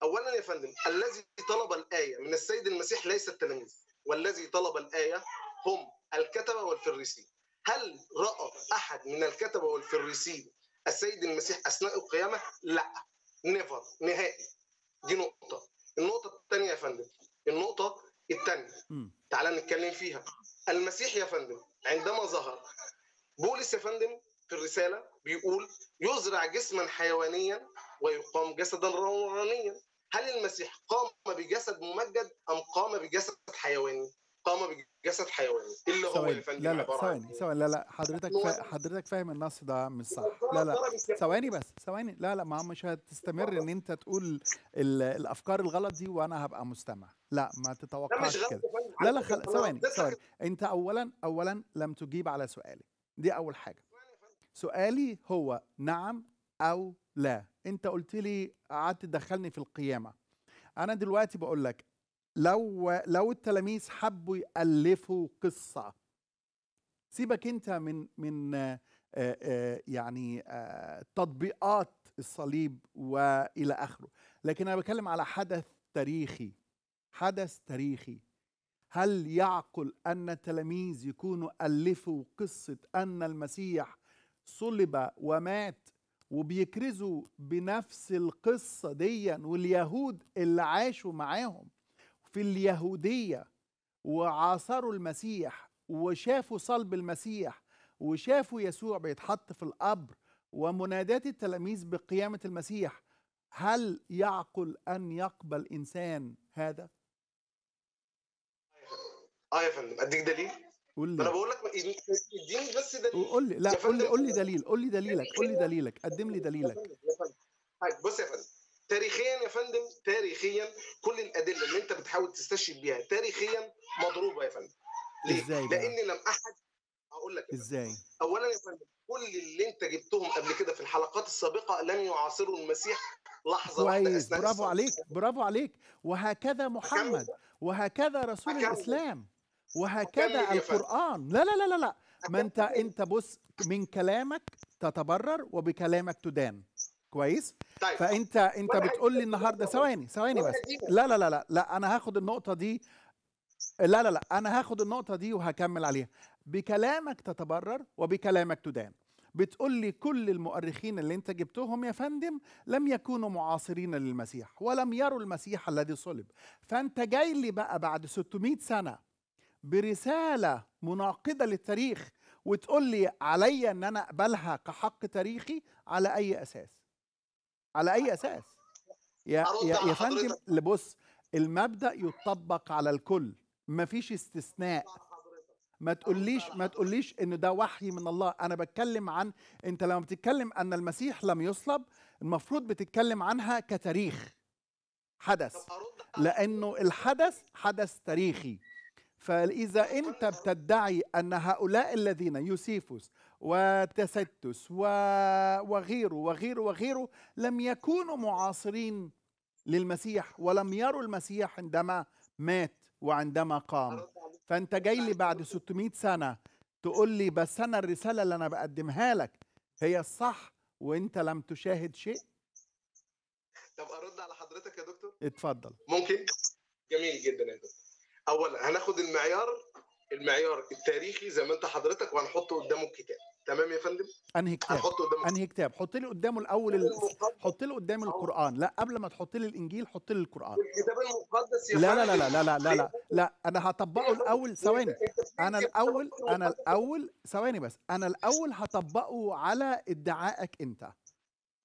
اولا يا فندم الذي طلب الايه من السيد المسيح ليس التلاميذ والذي طلب الايه هم الكتبه والفريسين هل راى احد من الكتبه والفريسين السيد المسيح اثناء القيامه لا نيفر نهائي دي نقطه النقطه الثانيه يا فندم النقطه الثانيه تعال نتكلم فيها المسيح يا فندم عندما ظهر بولس يا فندم في الرساله بيقول يزرع جسما حيوانيا ويقام جسدا روحانيا هل المسيح قام بجسد ممجد ام قام بجسد حيواني قام بجسد حيواني اللي هو ثواني. الفندم لا لا ثواني إيه؟ ثواني لا لا حضرتك فا... حضرتك فاهم النص ده مش صح لا لا ثواني بس ثواني لا لا ما مش هتستمر ان انت تقول ال... الافكار الغلط دي وانا هبقى مستمع لا ما تتوقعش كده لا لا خل... ثواني ثواني انت اولا اولا لم تجيب على سؤالي دي اول حاجه سؤالي هو نعم او لا انت قلت لي قعدت تدخلني في القيامه انا دلوقتي بقول لك لو لو التلاميذ حبوا يالفوا قصه سيبك انت من من آه، آه، يعني آه، تطبيقات الصليب والى اخره لكن انا بتكلم على حدث تاريخي حدث تاريخي هل يعقل ان التلاميذ يكونوا الفوا قصه ان المسيح صلب ومات وبيكرزوا بنفس القصه ديا واليهود اللي عاشوا معاهم في اليهودية وعاصروا المسيح وشافوا صلب المسيح وشافوا يسوع بيتحط في القبر ومنادات التلاميذ بقيامة المسيح هل يعقل أن يقبل إنسان هذا؟ اه يا فندم اديك دليل قول لي انا بقول لك اديني بس دليل قول لي لا قول لي قول لي دليل قول لي دليلك قول لي دليلك قدم لي دليلك طيب، بص يا فندم تاريخيا يا فندم تاريخيا كل الادله اللي انت بتحاول تستشهد بيها تاريخيا مضروبه يا فندم ليه؟ ازاي لان لم احد اقول لك ازاي اولا يا فندم كل اللي انت جبتهم قبل كده في الحلقات السابقه لم يعاصروا المسيح لحظه واحده اثناء برافو عليك برافو عليك وهكذا محمد وهكذا رسول أكمل. الاسلام وهكذا القران لا لا لا لا لا ما انت انت بص من كلامك تتبرر وبكلامك تدان كويس طيب. فانت انت بتقول لي النهارده ثواني ثواني بس لا لا لا لا لا انا هاخد النقطه دي لا لا لا انا هاخد النقطه دي وهكمل عليها بكلامك تتبرر وبكلامك تدان بتقول لي كل المؤرخين اللي انت جبتهم يا فندم لم يكونوا معاصرين للمسيح ولم يروا المسيح الذي صلب فانت جاي لي بقى بعد 600 سنه برساله مناقضه للتاريخ وتقول لي عليا ان انا اقبلها كحق تاريخي على اي اساس على اي اساس يا يا, يا فندم بص المبدا يطبق على الكل مفيش استثناء ما تقوليش ما تقوليش ان ده وحي من الله انا بتكلم عن انت لما بتتكلم ان المسيح لم يصلب المفروض بتتكلم عنها كتاريخ حدث لانه الحدث حدث تاريخي فاذا انت بتدعي ان هؤلاء الذين يوسيفوس وتستس وغيره وغيره وغيره لم يكونوا معاصرين للمسيح ولم يروا المسيح عندما مات وعندما قام فانت جاي لي بعد 600 سنه تقول لي بس انا الرساله اللي انا بقدمها لك هي الصح وانت لم تشاهد شيء طب ارد على حضرتك يا دكتور اتفضل ممكن جميل جدا يا دكتور اولا هناخد المعيار المعيار التاريخي زي ما انت حضرتك وهنحطه قدامه الكتاب تمام يا فندم انهي كتاب قدام انهي كتاب حط لي قدامه الاول ال... حط لي قدام القران لا قبل ما تحط لي الانجيل حط لي القران الكتاب المقدس يا لا لا لا لا لا لا لا لا, لا انا هطبقه الاول ثواني انا الاول انا الاول ثواني بس انا الاول هطبقه على ادعائك انت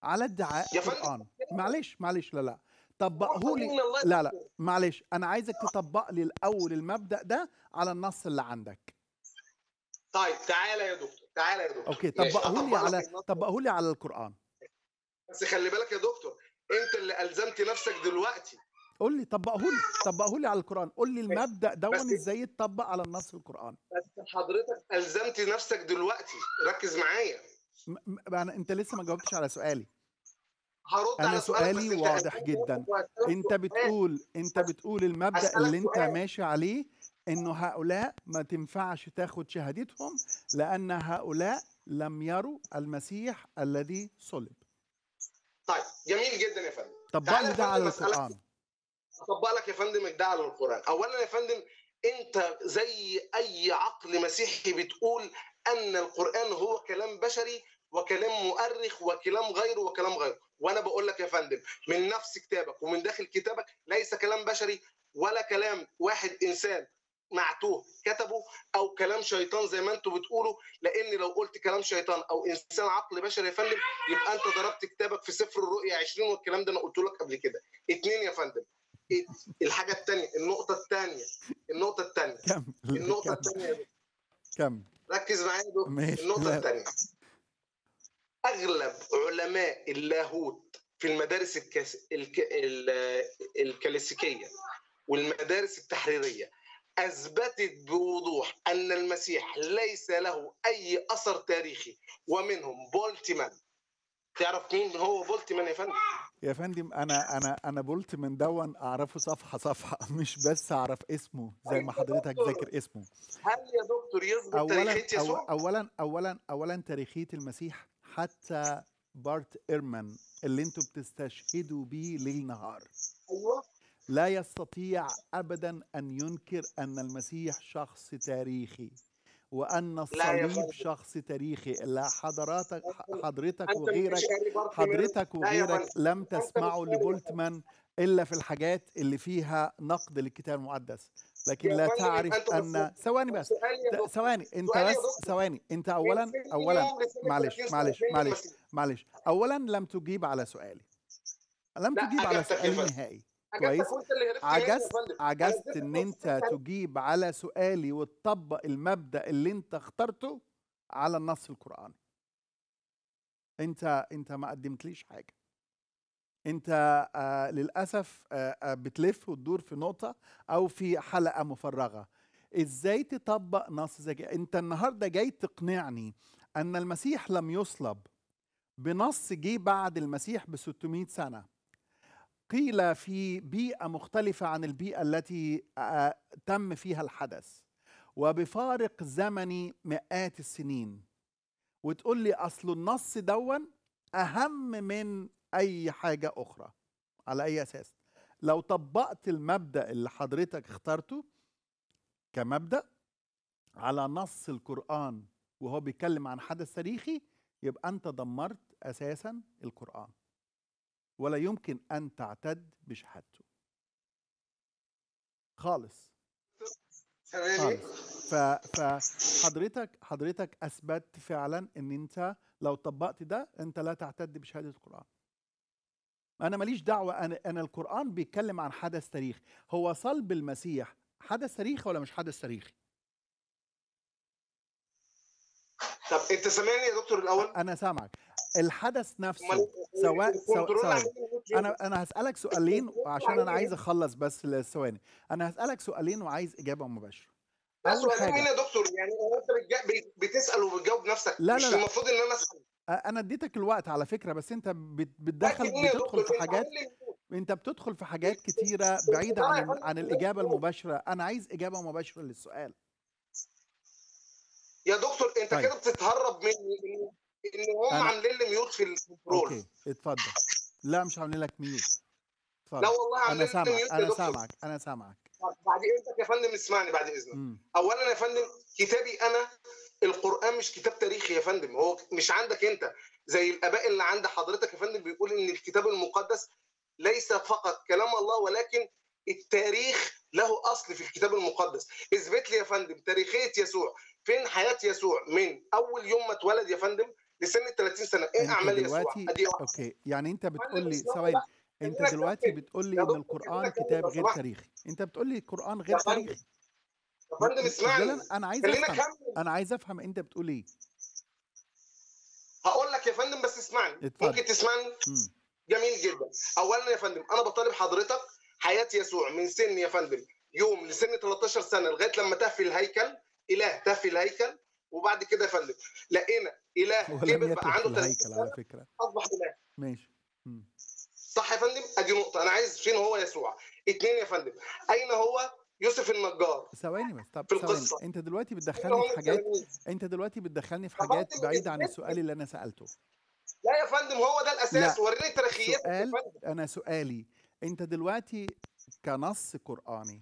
على ادعاء القران معلش معلش لا لا طبقه لي لا لا معلش انا عايزك تطبق لي الاول المبدا ده على النص اللي عندك طيب تعالى يا دكتور تعالى يا دكتور اوكي طبقه لي على طبقه لي على القران بس خلي بالك يا دكتور انت اللي الزمت نفسك دلوقتي قول لي طبقه لي طبقه لي على القران قول لي المبدا دون ازاي يتطبق على النص القراني بس حضرتك الزمت نفسك دلوقتي ركز معايا انا انت لسه ما جاوبتش على سؤالي هرد انا على سؤالي واضح جدا انت بتقول انت بتقول المبدا اللي انت ماشي عليه انه هؤلاء ما تنفعش تاخد شهادتهم لأن هؤلاء لم يروا المسيح الذي صلب طيب جميل جدا يا فندم لي ده على القرآن أطبق لك يا فندم ده على القرآن أولا يا فندم أنت زي أي عقل مسيحي بتقول أن القرآن هو كلام بشري وكلام مؤرخ وكلام غيره وكلام غيره وانا بقول لك يا فندم من نفس كتابك ومن داخل كتابك ليس كلام بشري ولا كلام واحد انسان معتوه كتبه او كلام شيطان زي ما انتم بتقولوا لان لو قلت كلام شيطان او انسان عقل بشري يا فندم يبقى انت ضربت كتابك في سفر الرؤيا 20 والكلام ده انا قلته لك قبل كده اتنين يا فندم الحاجه الثانيه النقطه الثانيه النقطه الثانيه النقطه الثانيه كم ركز معايا النقطه الثانيه اغلب علماء اللاهوت في المدارس الكاس... الك... الكلاسيكيه والمدارس التحريريه اثبتت بوضوح ان المسيح ليس له اي اثر تاريخي ومنهم بولتمان تعرف مين هو بولتمان يا فندم؟ يا فندم انا انا انا بولتمان دون اعرفه صفحه صفحه مش بس اعرف اسمه زي ما حضرتك ذاكر اسمه هل يا دكتور يظهر أولاً يسوع؟ اولا اولا اولا تاريخيه المسيح حتى بارت ايرمان اللي انتوا بتستشهدوا بيه ليل نهار ايوه لا يستطيع ابدا ان ينكر ان المسيح شخص تاريخي وان الصليب شخص تاريخي لا حضراتك حضرتك وغيرك حضرتك وغيرك لم تسمعوا لبولتمان الا في الحاجات اللي فيها نقد للكتاب المقدس لكن لا تعرف ان ثواني بس ثواني انت بس ثواني انت اولا اولا معلش معلش معلش معلش اولا لم تجيب على سؤالي لم تجيب على سؤالي نهائي كويس عجزت عجزت ان انت تجيب على سؤالي وتطبق المبدا اللي انت اخترته على النص القراني انت انت ما قدمتليش حاجه انت آه للاسف آه, آه، بتلف وتدور في نقطه او في حلقه مفرغه ازاي تطبق نص زي انت النهارده جاي تقنعني ان المسيح لم يصلب بنص جه بعد المسيح ب 600 سنه قيل في بيئة مختلفة عن البيئة التي تم فيها الحدث وبفارق زمني مئات السنين وتقول لي أصل النص دون أهم من أي حاجة أخرى على أي أساس لو طبقت المبدأ اللي حضرتك اخترته كمبدأ على نص القرآن وهو بيتكلم عن حدث تاريخي يبقى أنت دمرت أساسا القرآن ولا يمكن أن تعتد بشهادته خالص خالص فحضرتك حضرتك اثبتت فعلا ان انت لو طبقت ده انت لا تعتد بشهاده القران انا ماليش دعوه انا انا القران بيتكلم عن حدث تاريخ هو صلب المسيح حدث تاريخي ولا مش حدث تاريخي طب انت سامعني يا دكتور الاول انا سامعك الحدث نفسه سواء سواء انا انا هسالك سؤالين عشان انا عايز اخلص بس الثواني انا هسالك سؤالين وعايز اجابه مباشره مين يا دكتور يعني انت بتسال وبتجاوب نفسك لا لا مش المفروض ان انا اسال انا اديتك الوقت على فكره بس انت بتدخل بتدخل في طيب، حاجات انت بتدخل في حاجات كتيره بعيده عن عن الاجابه المباشره انا عايز اجابه مباشره للسؤال يا دكتور انت طيب. كده بتتهرب مني ان هم أنا... عاملين لي ميوت في الكنترول اوكي اتفضل لا مش عاملين لك ميوت اتفضل لا والله عاملين لك ميوت انا سامعك انا سامعك بعد اذنك إيه؟ يا فندم اسمعني بعد اذنك م. اولا يا فندم كتابي انا القران مش كتاب تاريخي يا فندم هو مش عندك انت زي الاباء اللي عند حضرتك يا فندم بيقول ان الكتاب المقدس ليس فقط كلام الله ولكن التاريخ له اصل في الكتاب المقدس اثبت لي يا فندم تاريخيه يسوع فين حياه يسوع من اول يوم ما اتولد يا فندم لسن ال 30 سنه ايه اعمال يسوع دلوقتي اوكي يعني انت بتقول لي ثواني انت دلوقتي بتقول لي ان القران كتاب غير تاريخي انت بتقول لي القران غير تاريخي يا فندم اسمعني انا عايز افهم انا عايز افهم انت بتقول ايه هقول لك يا فندم بس اسمعني اتفضل. ممكن تسمعني جميل جدا اولا يا فندم انا بطالب حضرتك حياه يسوع من سن يا فندم يوم لسن 13 سنه لغايه لما تهفي في الهيكل اله تهفي في الهيكل وبعد كده يا فندم لقينا اله كبر بقى عنده الهيكل على فكره اصبح اله ماشي صح يا فندم ادي نقطه انا عايز فين هو يسوع اتنين يا فندم اين هو يوسف النجار ثواني بس طب ثواني انت دلوقتي بتدخلني في حاجات انت دلوقتي بتدخلني في حاجات بعيد عن السؤال اللي انا سالته لا يا فندم هو ده الاساس وريني تاريخيات انا سؤالي انت دلوقتي كنص قراني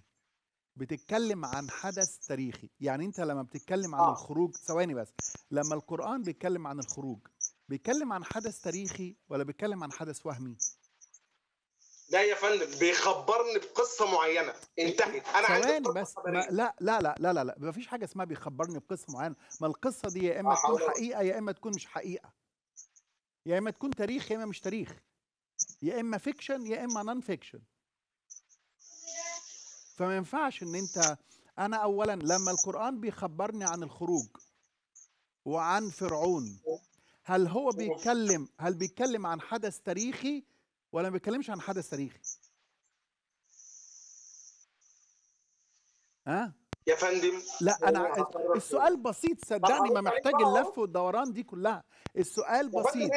بتتكلم عن حدث تاريخي يعني انت لما بتتكلم عن آه. الخروج ثواني بس لما القران بيتكلم عن الخروج بيتكلم عن حدث تاريخي ولا بيتكلم عن حدث وهمي ده يا فندم بيخبرني بقصه معينه انتهت انا عايز بس ما لا لا لا لا لا لا فيش حاجه اسمها بيخبرني بقصه معينه ما القصه دي يا اما آه تكون حقيقه يا اما تكون مش حقيقه يا اما تكون تاريخ يا اما مش تاريخ يا اما فيكشن يا اما نون فيكشن فما ينفعش ان انت انا اولا لما القران بيخبرني عن الخروج وعن فرعون هل هو بيتكلم هل بيتكلم عن حدث تاريخي ولا ما بيتكلمش عن حدث تاريخي ها يا فندم لا آه، انا السؤال بسيط صدقني ما محتاج اللف والدوران دي كلها السؤال بسيط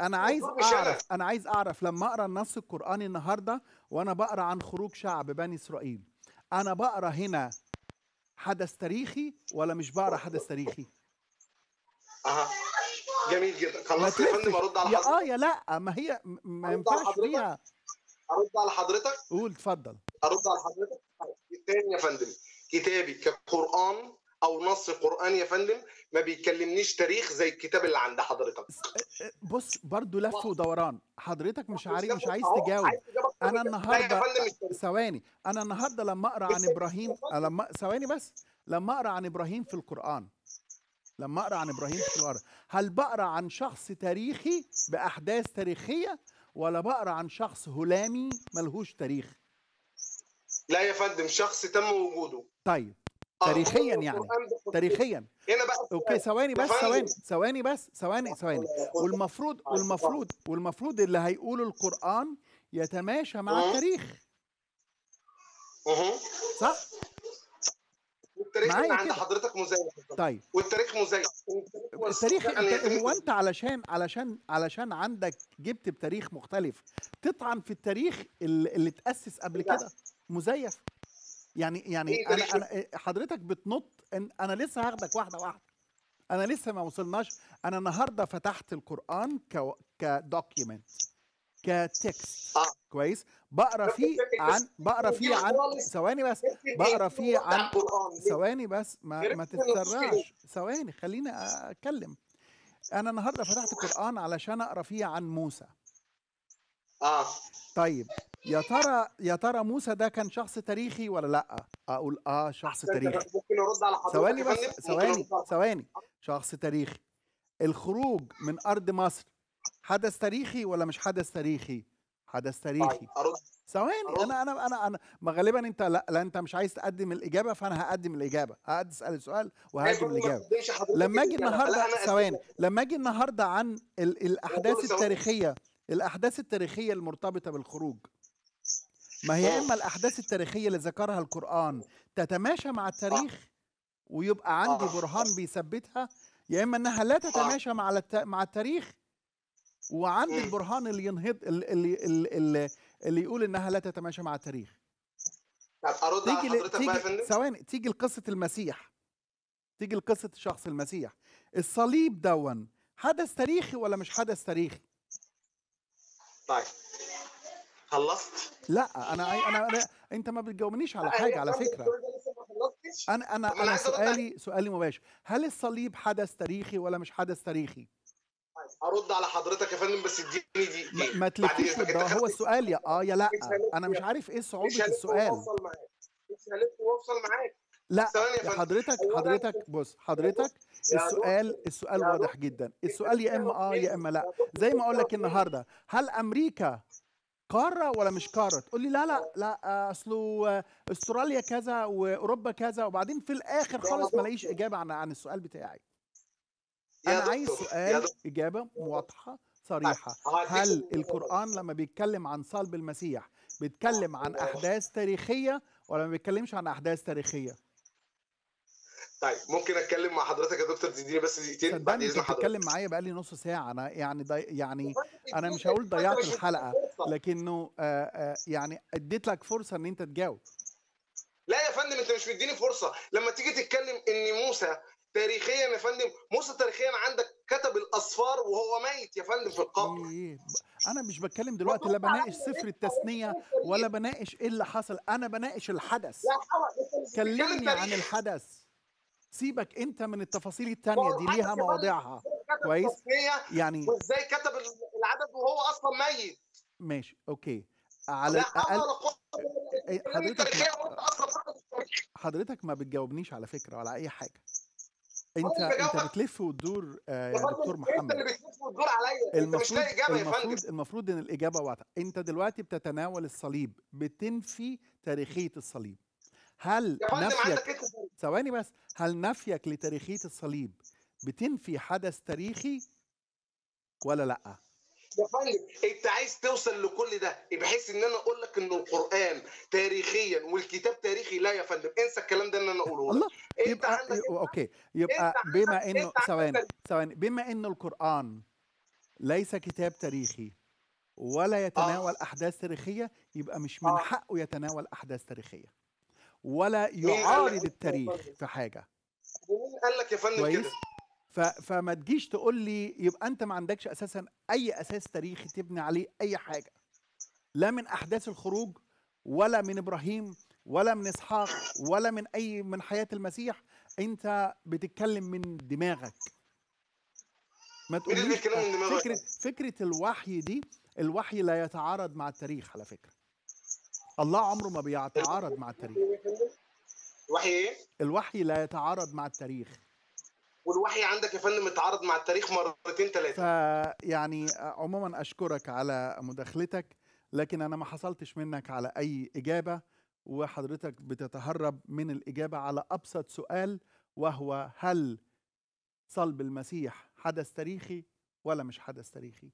انا عايز اعرف انا عايز اعرف لما اقرا النص القراني النهارده وانا بقرا عن خروج شعب بني اسرائيل انا بقرا هنا حدث تاريخي ولا مش بقرا حدث تاريخي اها جميل جدا خلصت يا فندم ارد على حضرتك اه يا لا ما هي ما ينفعش ليها ارد على حضرتك قول اتفضل ارد على حضرتك طيب، تاني يا فندم كتابي كقران او نص قران يا فندم ما بيكلمنيش تاريخ زي الكتاب اللي عند حضرتك آه، آه، بص برضو لف ودوران حضرتك مش عارف مش عايز تجاوب انا النهارده ثواني انا النهارده لما اقرا عن ابراهيم آه، لما ثواني بس لما اقرا عن ابراهيم في القران لما اقرا عن ابراهيم في القران هل بقرا عن شخص تاريخي باحداث تاريخيه ولا بقرا عن شخص هلامي ملهوش تاريخ لا يا فندم شخص تم وجوده طيب آه، تاريخيا يعني تاريخيا هنا بقى اوكي ثواني بس ثواني ثواني بس ثواني آه، ثواني آه، والمفروض والمفروض والمفروض اللي هيقوله القران يتماشى مع التاريخ صح التاريخ من عند كده. حضرتك مزيف طيب والتاريخ مزيف التاريخ هو انت علشان علشان علشان عندك جبت بتاريخ مختلف تطعن في التاريخ اللي, اللي اتاسس قبل كده مزيف يعني يعني إيه انا إيه انا إيه، حضرتك بتنط إن انا لسه هاخدك واحده واحده انا لسه ما وصلناش انا النهارده فتحت القران كدوكيومنت كدوكيمنت كتكست آه. كويس بقرا فيه عن بقرا فيه عن ثواني بس إيه؟ بقرا فيه عن ثواني بس ما ما تتسرعش ثواني خليني اتكلم انا النهارده فتحت القران علشان اقرا فيه عن موسى اه طيب يا ترى يا ترى موسى ده كان شخص تاريخي ولا لا اقول اه شخص تاريخي ممكن ارد على حضرتك ثواني بس ثواني ثواني آه. شخص تاريخي الخروج من ارض مصر حدث تاريخي ولا مش حدث تاريخي حدث تاريخي طيب، ثواني انا انا انا انا ما غالبا انت لا, لا انت مش عايز تقدم الاجابه فانا هقدم الاجابه هقعد اسال السؤال وهقدم الاجابه لما اجي النهارده ثواني لما اجي النهارده عن الاحداث التاريخيه الاحداث التاريخيه المرتبطه بالخروج ما هي اما آه. الاحداث التاريخيه اللي ذكرها القران تتماشى مع التاريخ ويبقى عندي برهان بيثبتها يا اما انها لا تتماشى مع مع التاريخ وعندي إمم. البرهان اللي ينهض اللي اللي, اللي يقول انها لا تتماشى مع التاريخ ارد على حضرتك بقى ثواني تيجي لقصه المسيح تيجي لقصه شخص المسيح الصليب دون حدث تاريخي ولا مش حدث تاريخي طيب خلصت لا انا انا, أنا... انت ما بتجاوبنيش على أيوة، حاجه على فكره انا انا انا سؤالي سؤالي مباشر هل الصليب حدث تاريخي ولا مش حدث تاريخي طيب، هرد على حضرتك يا فندم بس اديني دي ما, ما تلفيش هو السؤال يا اه يا لا انا مش عارف ايه صعوبه السؤال مش واوصل معاك لا حضرتك حضرتك بص حضرتك السؤال السؤال واضح جدا السؤال يا اما اه يا اما لا زي ما اقول لك النهارده هل امريكا قاره ولا مش قاره تقول لي لا لا لا آه، اصله آه، استراليا كذا واوروبا كذا وبعدين في الاخر خالص ما الاقيش اجابه عن عن السؤال بتاعي انا عايز سؤال اجابه واضحه صريحه طيب، هل القران لما بيتكلم عن صلب المسيح بيتكلم عن آه، احداث تاريخيه ولا ما بيتكلمش عن احداث تاريخيه طيب ممكن اتكلم مع حضرتك يا دكتور تديني بس دقيقتين بعد اذن حضرتك بتتكلم معايا بقالي نص ساعه انا يعني ضي... يعني انا مش هقول ضيعت الحلقه لكنه آآ آآ يعني اديت لك فرصه ان انت تجاوب لا يا فندم انت مش مديني فرصه لما تيجي تتكلم ان موسى تاريخيا يا فندم موسى تاريخيا عندك كتب الاصفار وهو ميت يا فندم في القبر إيه. انا مش بتكلم دلوقتي لا بناقش إيه؟ سفر التثنيه إيه؟ ولا بناقش ايه اللي حصل انا بناقش الحدث كلمني عن الحدث سيبك انت من التفاصيل التانية دي ليها مواضيعها كويس يعني وازاي كتب العدد وهو اصلا ميت ماشي اوكي على الاقل إيه، حضرتك ما... حضرتك ما بتجاوبنيش على فكره ولا اي حاجه انت انت بتلف وتدور آه، يا دكتور محمد انت اللي بتلف وتدور عليا المفروض المفروض المفروض ان الاجابه واضحه انت دلوقتي بتتناول الصليب بتنفي تاريخيه الصليب هل نفيك إيه ثواني بس هل نفيك لتاريخية الصليب بتنفي حدث تاريخي ولا لأ؟ يا فندم انت عايز توصل لكل ده بحيث ان انا اقول لك ان القران تاريخيا والكتاب تاريخي لا يا فندم انسى الكلام ده ان انا اقوله الله انت يبقى عندك اوكي يبقى بما انه ثواني ثواني بما انه القران ليس كتاب تاريخي ولا يتناول آه. احداث تاريخيه يبقى مش من آه. حقه يتناول احداث تاريخيه ولا إيه، يعارض إيه، التاريخ في حاجه مين إيه، قال لك يا فندم كده فما تجيش تقول لي يبقى انت ما عندكش اساسا اي اساس تاريخي تبني عليه اي حاجه لا من احداث الخروج ولا من ابراهيم ولا من اسحاق ولا من اي من حياه المسيح انت بتتكلم من دماغك ما تقوليش فكره فكره الوحي دي الوحي لا يتعارض مع التاريخ على فكره الله عمره ما بيتعارض مع التاريخ الوحي ايه؟ الوحي لا يتعارض مع التاريخ والوحي عندك يا فندم اتعارض مع التاريخ مرتين ثلاثه فيعني عموما اشكرك على مداخلتك لكن انا ما حصلتش منك على اي اجابه وحضرتك بتتهرب من الاجابه على ابسط سؤال وهو هل صلب المسيح حدث تاريخي ولا مش حدث تاريخي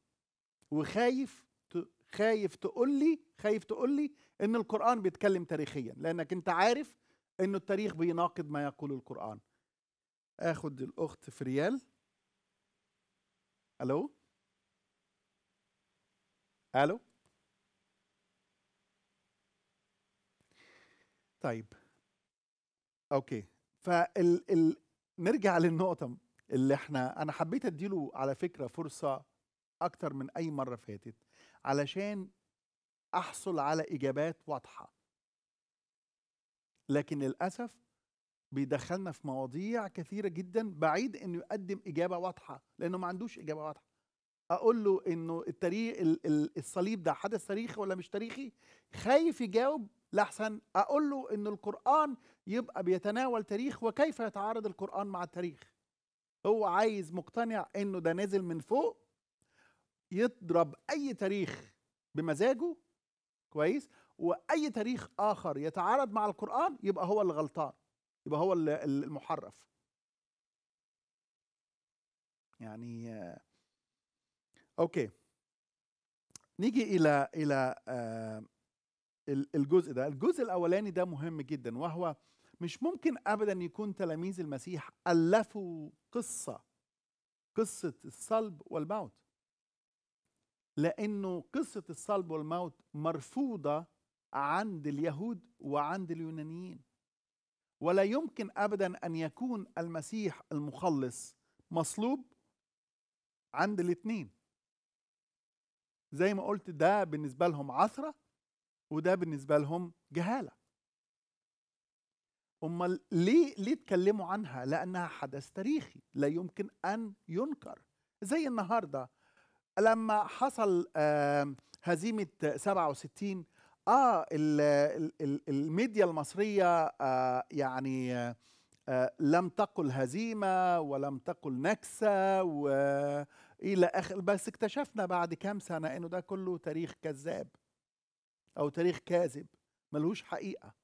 وخايف خايف تقول لي خايف تقول لي ان القران بيتكلم تاريخيا لانك انت عارف انه التاريخ بيناقض ما يقوله القران اخد الاخت فريال الو الو طيب اوكي فال ال... نرجع للنقطه اللي احنا انا حبيت اديله على فكره فرصه اكتر من اي مره فاتت علشان احصل على اجابات واضحه لكن للاسف بيدخلنا في مواضيع كثيره جدا بعيد انه يقدم اجابه واضحه لانه ما عندوش اجابه واضحه اقول له انه التاريخ الصليب ده حدث تاريخي ولا مش تاريخي خايف يجاوب لاحسن اقول له ان القران يبقى بيتناول تاريخ وكيف يتعارض القران مع التاريخ هو عايز مقتنع انه ده نازل من فوق يضرب اي تاريخ بمزاجه كويس واي تاريخ اخر يتعارض مع القران يبقى هو اللي غلطان يبقى هو المحرف يعني اوكي نيجي الى الى آه، الجزء ده الجزء الاولاني ده مهم جدا وهو مش ممكن ابدا يكون تلاميذ المسيح الفوا قصه قصه الصلب والموت لأنه قصة الصلب والموت مرفوضة عند اليهود وعند اليونانيين ولا يمكن أبدا أن يكون المسيح المخلص مصلوب عند الاثنين زي ما قلت ده بالنسبة لهم عثرة وده بالنسبة لهم جهالة أمال ليه ليه اتكلموا عنها؟ لأنها حدث تاريخي لا يمكن أن ينكر زي النهارده لما حصل هزيمه 67 اه الميديا المصريه آه، يعني آه، لم تقل هزيمه ولم تقل نكسه والى اخر بس اكتشفنا بعد كام سنه انه ده كله تاريخ كذاب او تاريخ كاذب ملهوش حقيقه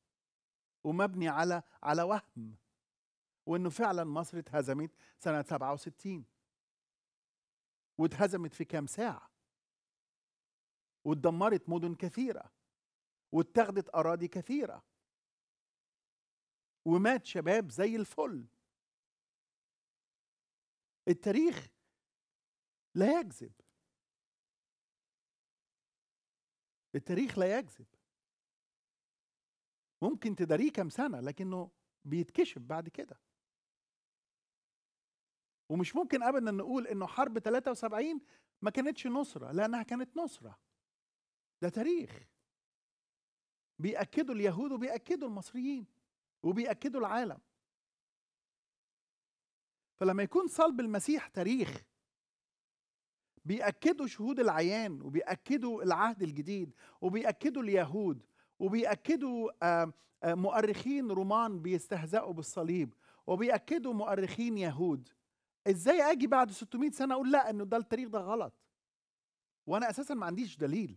ومبني على على وهم وانه فعلا مصر اتهزمت سنه 67 واتهزمت في كام ساعة واتدمرت مدن كثيرة واتخذت أراضي كثيرة ومات شباب زي الفل التاريخ لا يكذب التاريخ لا يكذب ممكن تداريه كام سنة لكنه بيتكشف بعد كده ومش ممكن ابدا نقول انه حرب 73 ما كانتش نصره لانها كانت نصره ده تاريخ بيأكدوا اليهود وبيأكدوا المصريين وبيأكدوا العالم فلما يكون صلب المسيح تاريخ بيأكدوا شهود العيان وبيأكدوا العهد الجديد وبيأكدوا اليهود وبيأكدوا آه، آه، مؤرخين رومان بيستهزأوا بالصليب وبيأكدوا مؤرخين يهود ازاي اجي بعد 600 سنه اقول لا انه ده التاريخ ده غلط وانا اساسا ما عنديش دليل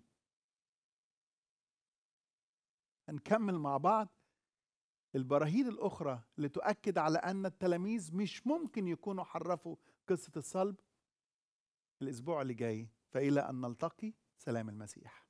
هنكمل مع بعض البراهين الاخرى لتؤكد على ان التلاميذ مش ممكن يكونوا حرفوا قصه الصلب الاسبوع اللي جاي فالى ان نلتقي سلام المسيح